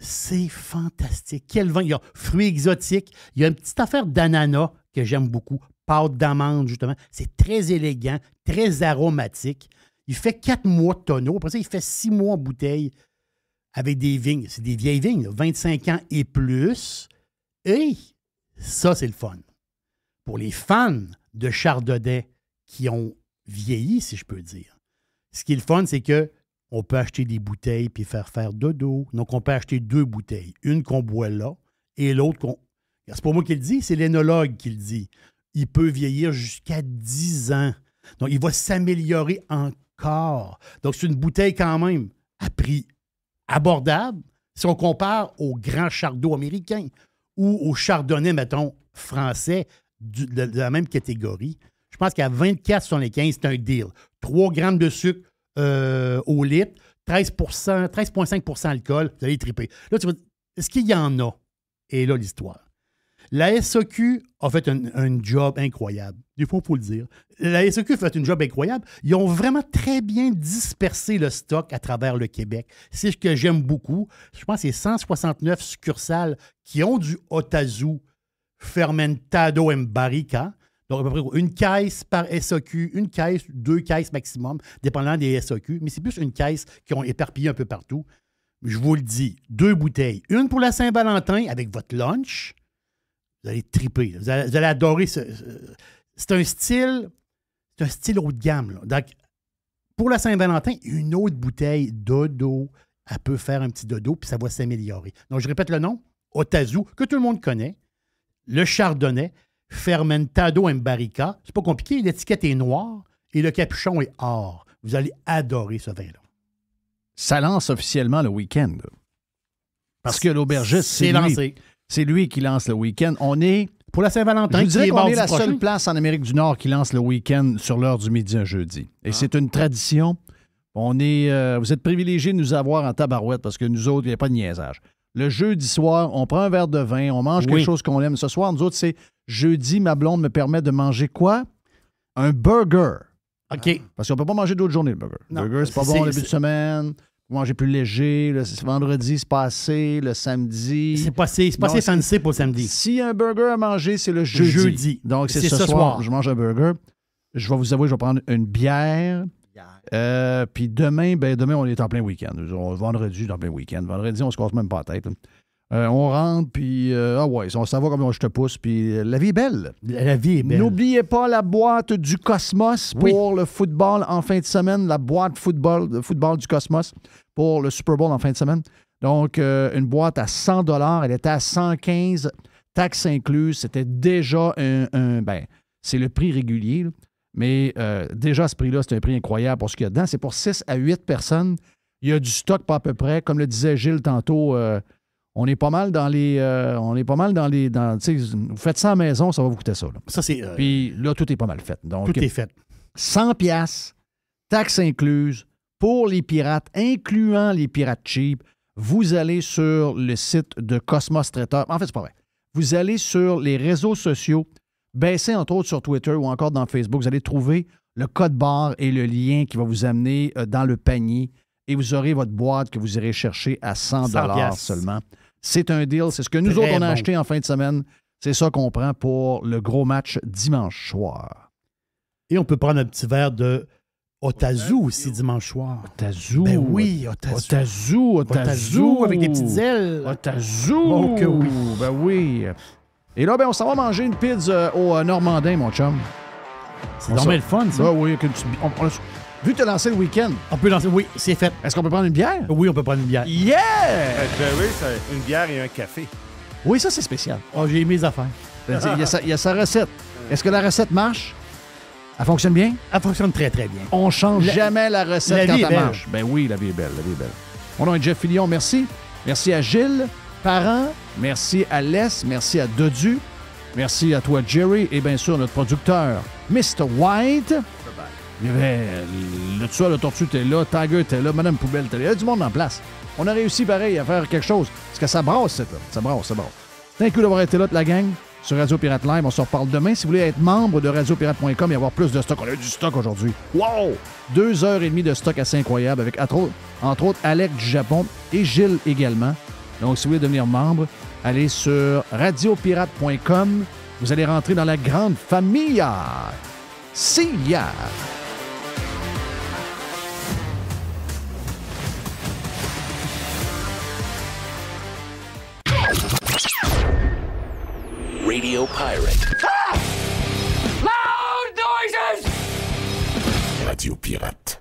C'est fantastique. Quel vin! Il y a fruits exotiques. Il y a une petite affaire d'ananas que j'aime beaucoup. Pâte d'amande, justement. C'est très élégant, très aromatique. Il fait quatre mois de tonneau. Après ça, il fait six mois en bouteille avec des vignes. C'est des vieilles vignes, 25 ans et plus. Et ça, c'est le fun. Pour les fans de Chardonnay qui ont vieilli, si je peux dire, ce qui est le fun, c'est que on peut acheter des bouteilles puis faire faire dodo. Donc, on peut acheter deux bouteilles. Une qu'on boit là et l'autre qu'on. C'est pas moi qui le dis, c'est l'énologue qui le dit. Il peut vieillir jusqu'à 10 ans. Donc, il va s'améliorer encore. Donc, c'est une bouteille quand même à prix abordable si on compare au grand chardons américain ou au chardonnay, mettons, français de, la même catégorie. Je pense qu'à 24 sur les 15, c'est un deal. 3 grammes de sucre, euh, au litre, 13,5 13 alcool, vous allez triper. Là, tu vas ce qu'il y en a? Et là, l'histoire. La SEQ a fait un, job incroyable. Des fois, il faut le dire. La SEQ a fait un job incroyable. Ils ont vraiment très bien dispersé le stock à travers le Québec. C'est ce que j'aime beaucoup. Je pense que c'est 169 succursales qui ont du Otazu Fermentado en donc, à peu près une caisse par SAQ, une caisse, deux caisses maximum, dépendant des SAQ, mais c'est plus une caisse qui ont éparpillé un peu partout. Je vous le dis, deux bouteilles. Une pour la Saint-Valentin avec votre lunch. Vous allez triper. Vous allez, adorer. c'est un style, c'est un style haut de gamme. Donc, pour la Saint-Valentin, une autre bouteille dodo. Elle peut faire un petit dodo, puis ça va s'améliorer. Donc, je répète le nom. Otazu, que tout le monde connaît. Le Chardonnay, Fermentado Embarica. C'est pas compliqué, l'étiquette est noire et le capuchon est or. Vous allez adorer ce vin-là. Ça lance officiellement le week-end. Parce que l'aubergiste, c'est lui. C'est lui qui lance le week-end. On est. Pour la Saint-Valentin, je est la seule place en Amérique du Nord qui lance le week-end sur l'heure du midi un jeudi. Et ah. c'est une tradition. On est, euh, vous êtes privilégiés de nous avoir en tabarouette parce que nous autres, il n'y a pas de niaisage le jeudi soir, on prend un verre de vin, on mange quelque chose qu'on aime. Ce soir, nous autres, c'est jeudi, ma blonde me permet de manger quoi? Un burger. OK. Hein? Parce qu'on ne peut pas manger d'autres journées, le burger. le burger, c'est pas bon le début de semaine. Manger plus léger, le vendredi, c'est passé, le samedi. C'est passé, c'est passé c'est pour samedi. Si un burger à manger, c'est le jeudi. jeudi. Donc, c'est ce, soir. soir. Je mange un burger. Je vais vous avouer, je vais prendre une bière euh, puis demain, ben demain, on est en plein week-end. Vendredi, en plein week-end. Vendredi, on se casse même pas la tête. Hein. Euh, on rentre, puis euh, ah ouais, on s'en va comme je te pousse, puis la vie est belle. La vie est belle. N'oubliez pas la boîte du Cosmos pour le football en fin de semaine, la boîte football, du Cosmos pour le Super Bowl en fin de semaine. Donc, une boîte à 100 elle était à 115 taxes incluses. C'était déjà un. ben, c'est le prix régulier. Mais euh, déjà, ce prix-là, c'est un prix incroyable pour ce qu'il y a dedans. C'est pour 6 à 8 personnes. Il y a du stock pas à peu près. Comme le disait Gilles tantôt, euh, on est pas mal dans les. Euh, on est pas mal dans les. vous faites ça à la maison, ça va vous coûter ça. Ça, c'est. Puis là, tout est pas mal fait. tout est fait. 100 pièces, taxes incluses, pour les pirates, incluant les pirates cheap. Vous allez sur le site de Cosmos Traiteur. En fait, c'est pas vrai. Vous allez sur les réseaux sociaux baissez entre autres sur Twitter ou encore dans Facebook. Vous allez trouver le code barre et le lien qui va vous amener euh, dans le panier et vous aurez votre boîte que vous irez chercher à 100 dollars seulement. C'est un deal. C'est ce que nous autres, on a acheté en fin de semaine. C'est ça qu'on prend pour le gros match dimanche soir. Et on peut prendre un petit verre de Otazu aussi dimanche soir. Otazu. Ben oui, Otazu. Otazou, avec des petites ailes. Otazu. Oh, oui. Ben oui. Et là, ben, on s'en va manger une pizza euh, au euh, Normandin, mon chum. C'est normal le fun, ça. Ah oui, vu que tu as lancé le week-end, On peut lancer. Oui, c'est fait. est-ce qu'on peut prendre une bière? Oui, on peut prendre une bière. Yeah! Euh, ben oui, c'est une bière et un café. Oui, ça, c'est spécial. Oh, j'ai mis les affaires. Ben, il y, a sa- recette. Est-ce que la recette marche? Elle fonctionne bien? Elle fonctionne très, très bien. On change jamais la recette la quand elle marche. Ben oui, la vie est belle, la vie est belle. Mon nom est Jeff Fillion, merci. Merci à Gilles, parents. Merci à Les, merci à Dodu, merci à toi Jerry et bien sûr notre producteur Mr. White. Il y avait le la tortue était là, Tiger était là, Madame Poubelle était là, il y a du monde en place. On a réussi pareil à faire quelque chose parce que ça brasse ça brasse, ça brasse. Thank you d'avoir été là de la gang sur Radio Pirate Live. On se reparle demain. Si vous voulez être membre de radiopirate.com et avoir plus de stock, on a eu du stock aujourd'hui. Wow! Deux heures et demie de stock assez incroyable avec, entre autres, Alec du Japon et Gilles également. Donc, si vous voulez devenir membre, allez sur radiopirate.com. Vous allez rentrer dans la grande famille. ya! Radio Pirate. Ah! Loud noises! Radio Pirate.